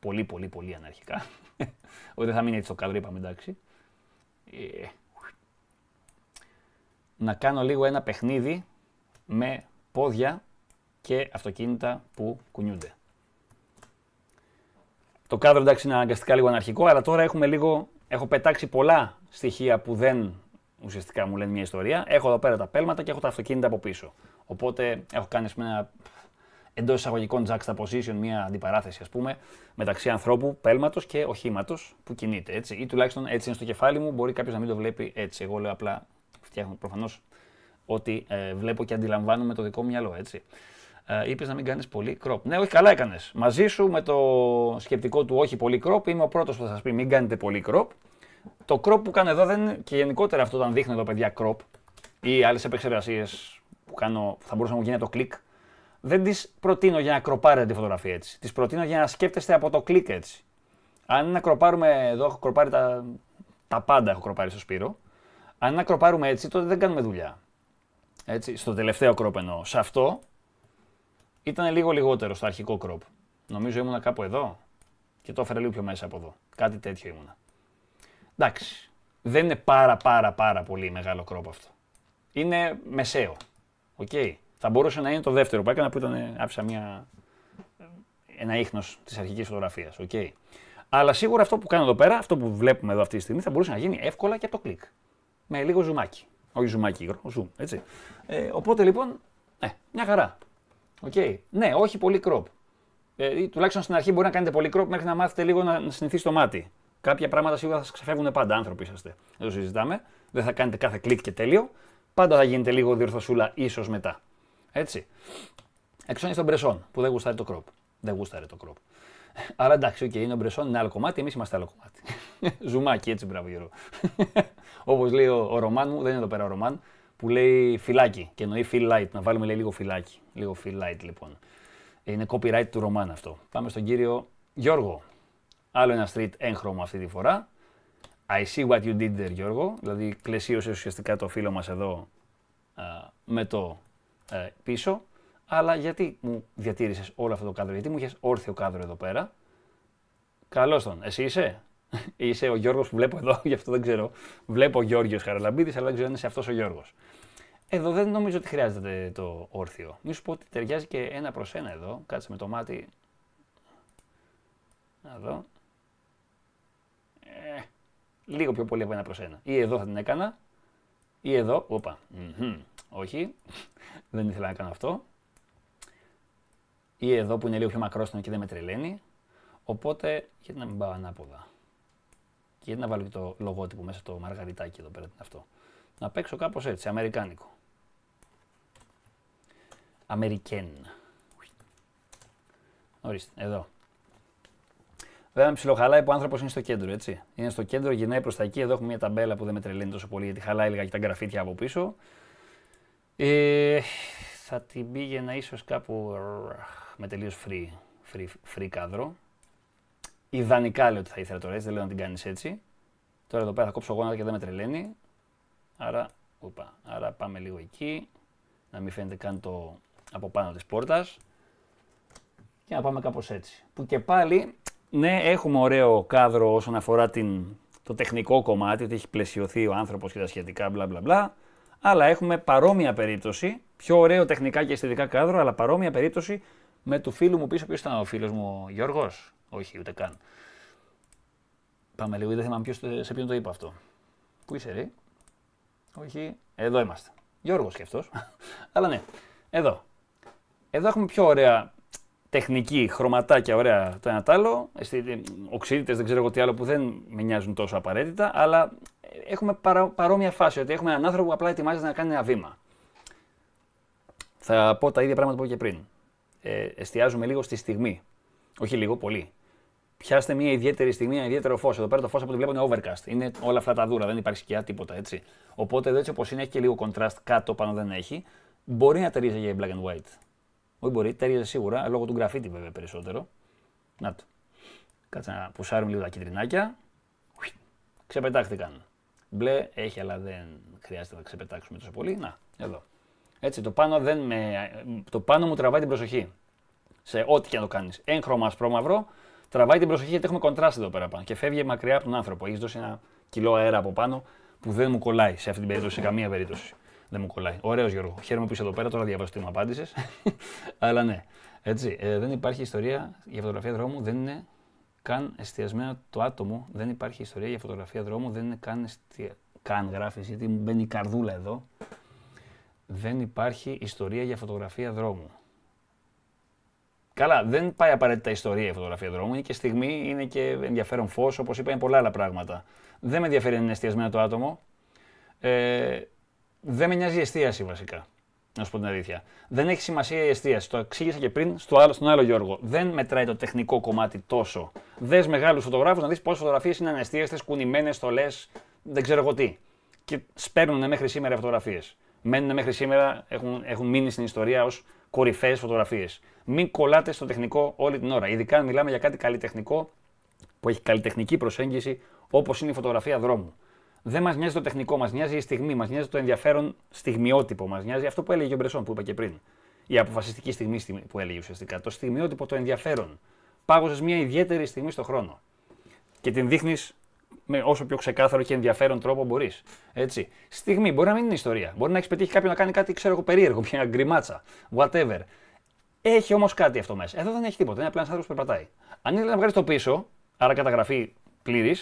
Πολύ, πολύ, πολύ αναρχικά. *laughs* Ότι δεν θα μείνει έτσι το κάδρο, είπαμε εντάξει. Ε, να κάνω λίγο ένα παιχνίδι με πόδια και αυτοκίνητα που κουνιούνται. Το κάδρο εντάξει είναι αναγκαστικά λίγο αναρχικό, αλλά τώρα έχουμε λίγο, έχω πετάξει πολλά στοιχεία που δεν ουσιαστικά μου λένε μια ιστορία. Έχω εδώ πέρα τα πέλματα και έχω τα αυτοκίνητα από πίσω. Οπότε έχω κάνει πούμε, ένα εντός εισαγωγικών juxtaposition, μια αντιπαράθεση ας πούμε, μεταξύ ανθρώπου, πέλματος και οχήματος που κινείται. Έτσι. Ή τουλάχιστον έτσι είναι στο κεφάλι μου, μπορεί κάποιος να μην το βλέπει έτσι. Εγώ λέω απλά φτιάχνω προφανώς ότι ε, βλέπω και αντιλαμβάνομαι το δικό μου μυαλό. Έτσι ε, είπες να μην κάνεις πολύ κρόπ. Ναι, όχι, καλά έκανες. Μαζί σου με το σκεπτικό του όχι πολύ κρόπ, είμαι ο πρώτος που θα σας πει μην κάνετε πολύ κρόπ. Το κρόπ που κάνω εδώ δεν και γενικότερα αυτό όταν δείχνω εδώ παιδιά κρόπ ή άλλες επεξεργασίες που κάνω, θα μπορούσε να μου γίνει το κλικ. Δεν τις προτείνω για να κροπάρετε τη φωτογραφία έτσι. Τις προτείνω για να σκέφτεστε από το κλικ έτσι. Αν να κροπάρουμε, εδώ έχω κροπάρει τα, τα πάντα, έχω κροπάρει στο Σπύρο. Αν να κροπάρουμε έτσι, τότε δεν κάνουμε δουλειά. Έτσι, στο τελευταίο κρόπ εννοώ. Σε αυτό ήταν λίγο λιγότερο στο αρχικό κρόπ. Νομίζω ήμουνα κάπου εδώ και το έφερε λίγο πιο μέσα από εδώ. Κάτι τέτοιο ήμουνα. Εντάξει. Δεν είναι πάρα πάρα πάρα πολύ μεγάλο κρόπο αυτό. Είναι μεσαίο. Οκ. Θα μπορούσε να είναι το δεύτερο που έκανα που ήταν, ε, άφησα μια, ένα ίχνος της αρχικής φωτογραφίας. Οκ. Αλλά σίγουρα αυτό που κάνω εδώ πέρα, αυτό που βλέπουμε εδώ αυτή τη στιγμή, θα μπορούσε να γίνει εύκολα και από το κλικ. Με λίγο ζουμάκι. Όχι ζουμάκι, ζουμ. έτσι. Ε, οπότε λοιπόν, ε, μια χαρά. Okay. Ναι, όχι πολύ κρόπ. Ε, τουλάχιστον στην αρχή μπορεί να κάνετε πολύ κρόπ μέχρι να μάθετε λίγο να, να συνηθίσει το μάτι. Κάποια πράγματα σίγουρα θα σας ξεφεύγουν πάντα. Άνθρωποι είσαστε. Δεν το συζητάμε. Δεν θα κάνετε κάθε κλικ και τέλειο. Πάντα θα γίνετε λίγο διορθωσούλα, ίσως μετά. Έτσι. Εξώνει τον Μπρεσόν που δεν γουστάρει το κρόπ. Δεν γούσταρε το κρόπ. Αλλά εντάξει, okay, είναι ο Μπρεσόν, είναι άλλο κομμάτι, εμείς είμαστε άλλο κομμάτι. *laughs* Ζουμάκι, έτσι μπράβο γύρω. *laughs* Όπως λέει ο, ο Ρωμάν μου, δεν είναι εδώ πέρα ο Ρωμάν, που λέει φυλάκι και εννοεί feel να βάλουμε λέει, λίγο φυλάκι. Λίγο feel light λοιπόν. Είναι copyright του Ρωμάν αυτό. Πάμε στον κύριο Γιώργο. Άλλο ένα street έγχρωμο αυτή τη φορά. I see what you did there, Γιώργο. Δηλαδή, κλαισίωσε ουσιαστικά το φίλο μας εδώ α, με το ε, πίσω. Αλλά γιατί μου διατήρησες όλο αυτό το κάδρο, γιατί μου είχες όρθιο κάδρο εδώ πέρα. Καλώς τον. Εσύ είσαι. *laughs* είσαι ο Γιώργος που βλέπω εδώ, *laughs* γι' αυτό δεν ξέρω. Βλέπω ο Γιώργος Χαραλαμπίδης, αλλά δεν ξέρω αν είσαι αυτός ο Γιώργος. Εδώ δεν νομίζω ότι χρειάζεται το όρθιο. Μη σου πω ότι ταιριάζει και ένα προς ένα εδώ. Κάτσε με το μάτι. Να δω. Ε, λίγο πιο πολύ από ένα προς ένα. Ή εδώ θα την έκανα. Ή εδώ. Όπα. Όχι. *laughs* δεν ήθελα να κάνω αυτό. Ή εδώ που είναι λίγο πιο μακρόστονο και δεν με τρελαίνει. Οπότε γιατί να μην πάω ανάποδα. Και γιατί να βάλω και το λογότυπο μέσα το μαργαριτάκι εδώ πέρα. Αυτό. Να παίξω κάπως έτσι, αμερικάνικο. Αμερικέν. Ορίστε, εδώ. Βέβαια με ψιλοχαλάει που ο άνθρωπος είναι στο κέντρο, έτσι. Είναι στο κέντρο, γυρνάει προς τα εκεί. Εδώ έχουμε μια ταμπέλα που δεν με τρελαίνει τόσο πολύ γιατί χαλάει λίγα και τα γραφίτια από πίσω. Ε, θα την πήγαινα ίσως κάπου με τελείως free, free, free κάδρο. Ιδανικά λέω ότι θα ήθελα τώρα έτσι, δεν λέω να την κάνεις έτσι. Τώρα εδώ πέρα θα κόψω γόνατα και δεν με τρελαίνει. Άρα, οπα, άρα πάμε λίγο εκεί. Να μην φαίνεται καν το από πάνω της πόρτας και να πάμε κάπως έτσι. Που και πάλι, ναι, έχουμε ωραίο κάδρο όσον αφορά την, το τεχνικό κομμάτι, ότι έχει πλαισιωθεί ο άνθρωπος και τα σχετικά μπλα μπλα μπλα, αλλά έχουμε παρόμοια περίπτωση, πιο ωραίο τεχνικά και αισθητικά κάδρο, αλλά παρόμοια περίπτωση με του φίλου μου πίσω, ποιος ήταν ο φίλος μου, Γιώργος Γιώργος, όχι ούτε καν. Πάμε λίγο, δεν θυμάμαι ποιος, σε ποιον το είπα αυτό. Πού είσαι ρε, όχι, εδώ είμαστε. Γιώργος και αυτός, *laughs* αλλά ναι, εδώ. Εδώ έχουμε πιο ωραία τεχνική, χρωματάκια ωραία το ένα το άλλο. Οξύτητες, δεν ξέρω τι άλλο που δεν με νοιάζουν τόσο απαραίτητα, αλλά έχουμε παρόμοια φάση ότι έχουμε έναν άνθρωπο που απλά ετοιμάζεται να κάνει ένα βήμα. Θα πω τα ίδια πράγματα που είπα και πριν. Ε, εστιάζουμε λίγο στη στιγμή. Όχι λίγο, πολύ. Πιάστε μια ιδιαίτερη στιγμή, ένα ιδιαίτερο φως. Εδώ πέρα το φως από το βλέπω είναι overcast. Είναι όλα αυτά τα δούρα, δεν υπάρχει σκιά, τίποτα έτσι. Οπότε εδώ έτσι όπως είναι, έχει και λίγο contrast κάτω πάνω δεν έχει. Μπορεί να ταιριάζει για black and white. Όχι μπορεί, τέριαζε σίγουρα, λόγω του γραφίτη βέβαια περισσότερο. Να το. Κάτσε να πουσάρουμε λίγο τα κυτρινάκια. Ξεπετάχθηκαν. Μπλε έχει, αλλά δεν χρειάζεται να ξεπετάξουμε τόσο πολύ. Να, εδώ. Έτσι, το πάνω, δεν με, το πάνω μου τραβάει την προσοχή. Σε ό,τι και να το κάνεις. Έγχρωμα, ασπρόμαυρο, τραβάει την προσοχή γιατί έχουμε κοντράστη εδώ πέρα πάνω. Και φεύγει μακριά από τον άνθρωπο. Έχεις δώσει ένα κιλό αέρα από πάνω που δεν μου κολλάει σε αυτή την περίπτωση, σε καμία περίπτωση. Δεν μου κολλάει. Ωραίος Γιώργο. Χαίρομαι που είσαι εδώ πέρα. Τώρα διαβάζω τι μου απάντησες. *laughs* Αλλά ναι. Έτσι. Ε, δεν υπάρχει ιστορία για φωτογραφία δρόμου. Δεν είναι καν εστιασμένο το άτομο. Δεν υπάρχει ιστορία για φωτογραφία δρόμου. Δεν είναι καν, εστια... καν γράφει. Γιατί μου μπαίνει η καρδούλα εδώ. Δεν υπάρχει ιστορία για φωτογραφία δρόμου. Καλά, δεν πάει απαραίτητα ιστορία η φωτογραφία δρόμου. Είναι και στιγμή, είναι και ενδιαφέρον φως, όπως είπα, είναι πολλά άλλα πράγματα. Δεν με ενδιαφέρει αν είναι εστιασμένο το άτομο. Ε, δεν με νοιάζει η εστίαση βασικά. Να σου πω την αλήθεια. Δεν έχει σημασία η εστίαση. Το εξήγησα και πριν στο άλλο, στον άλλο Γιώργο. Δεν μετράει το τεχνικό κομμάτι τόσο. Δες μεγάλους φωτογράφους να δεις πόσες φωτογραφίες είναι ανεστίαστε, κουνημένες, στολές, δεν ξέρω εγώ τι. Και σπέρνουν μέχρι σήμερα φωτογραφίε. Μένουν μέχρι σήμερα, έχουν, έχουν μείνει στην ιστορία ως κορυφαίες φωτογραφίες. Μην κολλάτε στο τεχνικό όλη την ώρα. Ειδικά αν μιλάμε για κάτι καλλιτεχνικό που έχει καλλιτεχνική προσέγγιση, όπως είναι η φωτογραφία δρόμου. Δεν μας νοιάζει το τεχνικό, μας νοιάζει η στιγμή, μας νοιάζει το ενδιαφέρον στιγμιότυπο, μας νοιάζει αυτό που έλεγε ο Μπρεσόν που είπα και πριν. Η αποφασιστική στιγμή που έλεγε ουσιαστικά. Το στιγμιότυπο, το ενδιαφέρον. Πάγωσες μια ιδιαίτερη στιγμή στον χρόνο. Και την δείχνεις με όσο πιο ξεκάθαρο και ενδιαφέρον τρόπο μπορείς. Έτσι. Στιγμή μπορεί να μην είναι ιστορία. Μπορεί να έχεις πετύχει κάποιον να κάνει κάτι ξέρω εγώ περίεργο, *laughs* μια γκριμάτσα, whatever. Έχει όμως κάτι αυτό μέσα. Εδώ δεν έχει τίποτα. Είναι απλά ένας άνθρωπος που περπατάει. Αν ήθελες να βγάλεις το πίσω, άρα καταγραφή πλήρης,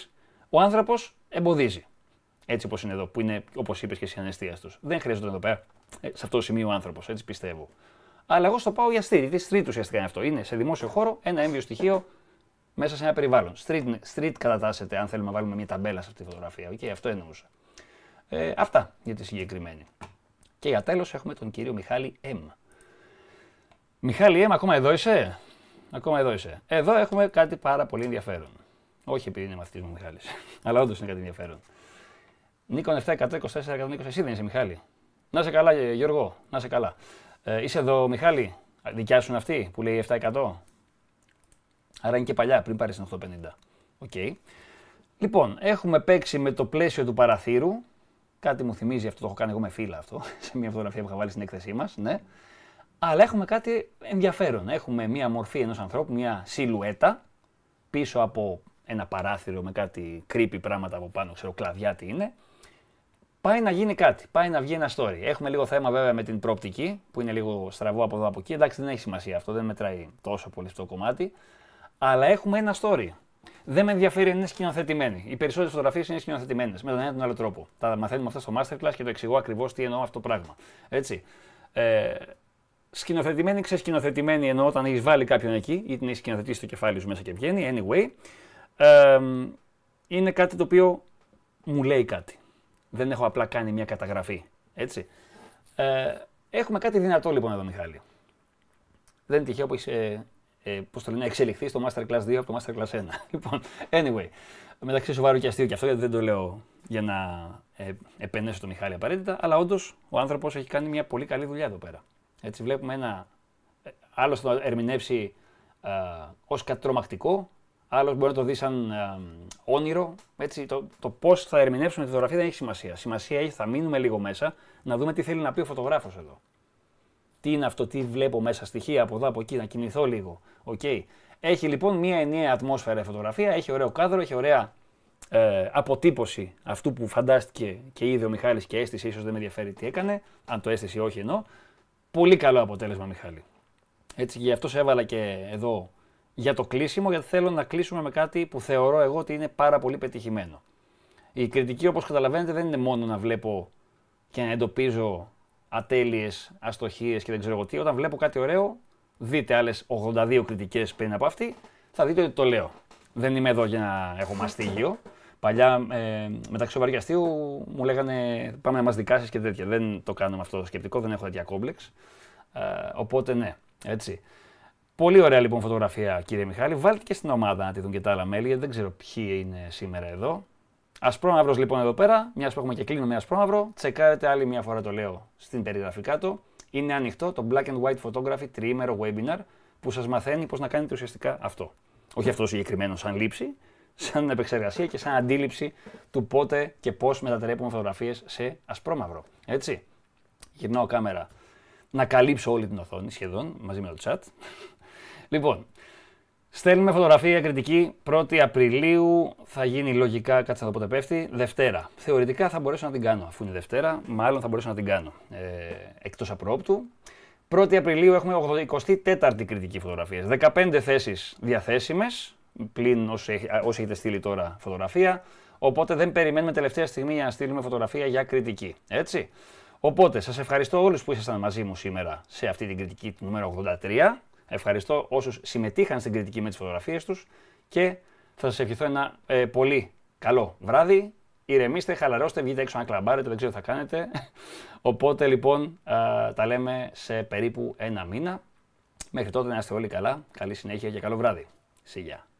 ο άνθρωπο εμποδίζει έτσι όπως είναι εδώ, που είναι όπως είπες και εσύ αναισθίας τους. Δεν χρειάζεται εδώ πέρα, ε, σε αυτό το σημείο ο άνθρωπος, έτσι πιστεύω. Αλλά εγώ στο πάω για street. Τι street ουσιαστικά είναι αυτό. Είναι σε δημόσιο χώρο ένα έμβιο στοιχείο μέσα σε ένα περιβάλλον. Street, street κατατάσσεται, αν θέλουμε να βάλουμε μια ταμπέλα σε αυτή τη φωτογραφία. Okay, αυτό εννοούσα. Ε, αυτά για τη συγκεκριμένη. Και για τέλος έχουμε τον κύριο Μιχάλη M. Μιχάλη M, ακόμα εδώ είσαι. Ακόμα εδώ είσαι. Εδώ έχουμε κάτι πάρα πολύ ενδιαφέρον. Όχι επειδή είναι μαθητής μου *laughs* αλλά όντως είναι κάτι ενδιαφέρον. Νίκον 7,24 120. Εσύ δεν είσαι, Μιχάλη. Να είσαι καλά, Γιώργο. Να είσαι καλά. Ε, είσαι εδώ, Μιχάλη. Δικιά σου αυτή που λέει 700. Άρα είναι και παλιά, πριν πάρεις την 850. Οκ. Okay. Λοιπόν, έχουμε παίξει με το πλαίσιο του παραθύρου. Κάτι μου θυμίζει αυτό, το έχω κάνει εγώ με φίλα αυτό, *laughs* σε μια φωτογραφία που είχα βάλει στην έκθεσή μας. Ναι. Αλλά έχουμε κάτι ενδιαφέρον. Έχουμε μια μορφή ενός ανθρώπου, μια σιλουέτα, πίσω από ένα παράθυρο με κάτι creepy πράγματα από πάνω, ξέρω κλαδιά τι είναι. Πάει να γίνει κάτι, πάει να βγει ένα story. Έχουμε λίγο θέμα βέβαια με την προοπτική, που είναι λίγο στραβό από εδώ από εκεί. Εντάξει, δεν έχει σημασία αυτό, δεν μετράει τόσο πολύ στο κομμάτι. Αλλά έχουμε ένα story. Δεν με ενδιαφέρει αν είναι σκηνοθετημένη. Οι περισσότερες φωτογραφίες είναι σκηνοθετημένες με τον ένα τον άλλο τρόπο. Τα μαθαίνουμε αυτά στο Masterclass και το εξηγώ ακριβώς τι εννοώ αυτό το πράγμα. Έτσι. Ε, σκηνοθετημένη, ξεσκηνοθετημένη εννοώ όταν έχεις βάλει κάποιον εκεί ή την έχεις σκηνοθετήσει το κεφάλι σου μέσα και βγαίνει. Anyway, ε, είναι κάτι το οποίο μου λέει κάτι. Δεν έχω απλά κάνει μια καταγραφή. Έτσι. Ε, έχουμε κάτι δυνατό λοιπόν εδώ, Μιχάλη. Δεν είναι τυχαίο που έχει ε, ε, πώς το λένε, εξελιχθείς στο Class 2 από το Master Masterclass 1. *laughs* λοιπόν, anyway, μεταξύ σοβαρού και αστείου και αυτό, γιατί δεν το λέω για να ε, επενέσω τον Μιχάλη απαραίτητα, αλλά όντως ο άνθρωπος έχει κάνει μια πολύ καλή δουλειά εδώ πέρα. Έτσι, βλέπουμε ένα. Ε, άλλο θα το ερμηνεύσει ω κάτι τρομακτικό, άλλος μπορεί να το δεις σαν όνειρο. Έτσι, το το πώς θα ερμηνεύσουμε τη φωτογραφία δεν έχει σημασία. Σημασία έχει, θα μείνουμε λίγο μέσα, να δούμε τι θέλει να πει ο φωτογράφος εδώ. Τι είναι αυτό, τι βλέπω μέσα, στοιχεία από εδώ, από εκεί, να κινηθώ λίγο. Okay. Έχει λοιπόν μια ενιαία ατμόσφαιρα η φωτογραφία, έχει ωραίο κάδρο, έχει ωραία ε, αποτύπωση αυτού που φαντάστηκε και είδε ο Μιχάλης και αίσθησε, ίσως δεν με ενδιαφέρει τι έκανε, αν το αίσθησε όχι ενώ. Πολύ καλό αποτέλεσμα Μιχάλη. Έτσι γι' αυτό σε έβαλα και εδώ για το κλείσιμο, γιατί θέλω να κλείσουμε με κάτι που θεωρώ εγώ ότι είναι πάρα πολύ πετυχημένο. Η κριτική, όπως καταλαβαίνετε, δεν είναι μόνο να βλέπω και να εντοπίζω ατέλειες, αστοχίες και δεν ξέρω τι. Όταν βλέπω κάτι ωραίο, δείτε άλλες 82 κριτικές πριν από αυτή, θα δείτε ότι το λέω. Δεν είμαι εδώ για να έχω μαστίγιο. Παλιά, ε, μεταξύ του αστείου, μου λέγανε πάμε να μας δικάσεις και τέτοια. Δεν το κάνω με αυτό το σκεπτικό, δεν έχω τέτοια κόμπλεξ. Ε, οπότε ναι, έτσι. Πολύ ωραία λοιπόν φωτογραφία, κύριε Μιχάλη. Βάλτε και στην ομάδα να τη δουν και τα άλλα μέλη, γιατί δεν ξέρω ποιοι είναι σήμερα εδώ. Ασπρόμαυρος λοιπόν εδώ πέρα, μιας που έχουμε και κλείνουμε ασπρόμαυρο. Τσεκάρετε άλλη μια φορά το λέω στην περιγραφή κάτω. Είναι ανοιχτό το Black and White Photography τριήμερο webinar που σας μαθαίνει πώς να κάνετε ουσιαστικά αυτό. Όχι αυτό συγκεκριμένο σαν λήψη, σαν επεξεργασία και σαν αντίληψη του πότε και πώς μετατρέπουμε φωτογραφίες σε ασπρόμαυρο. Έτσι. Γυρνάω κάμερα να καλύψω όλη την οθόνη σχεδόν μαζί με το chat. Λοιπόν, στέλνουμε φωτογραφία κριτική 1η Απριλίου. Θα γίνει λογικά, κάτι σαν το πότε πέφτει, Δευτέρα. Θεωρητικά θα μπορέσω να την κάνω. Αφού είναι Δευτέρα, μάλλον θα μπορέσω να την κάνω. Ε, Εκτός απρόπτου. 1η Απριλίου έχουμε 84η κριτική φωτογραφία. 15 θέσεις διαθέσιμες, πλην όσοι, έχετε στείλει τώρα φωτογραφία. Οπότε δεν περιμένουμε τελευταία στιγμή να στείλουμε φωτογραφία για κριτική. Έτσι. Οπότε σας ευχαριστώ όλους που ήσασταν μαζί μου σήμερα σε αυτή την κριτική του νούμερο 83. Ευχαριστώ όσους συμμετείχαν στην κριτική με τις φωτογραφίες τους και θα σας ευχηθώ ένα ε, πολύ καλό βράδυ. Ηρεμήστε, χαλαρώστε, βγείτε έξω να κλαμπάρετε, δεν ξέρω τι θα κάνετε. *laughs* Οπότε λοιπόν α, τα λέμε σε περίπου ένα μήνα. Μέχρι τότε να είστε όλοι καλά. Καλή συνέχεια και καλό βράδυ. Σιγιά.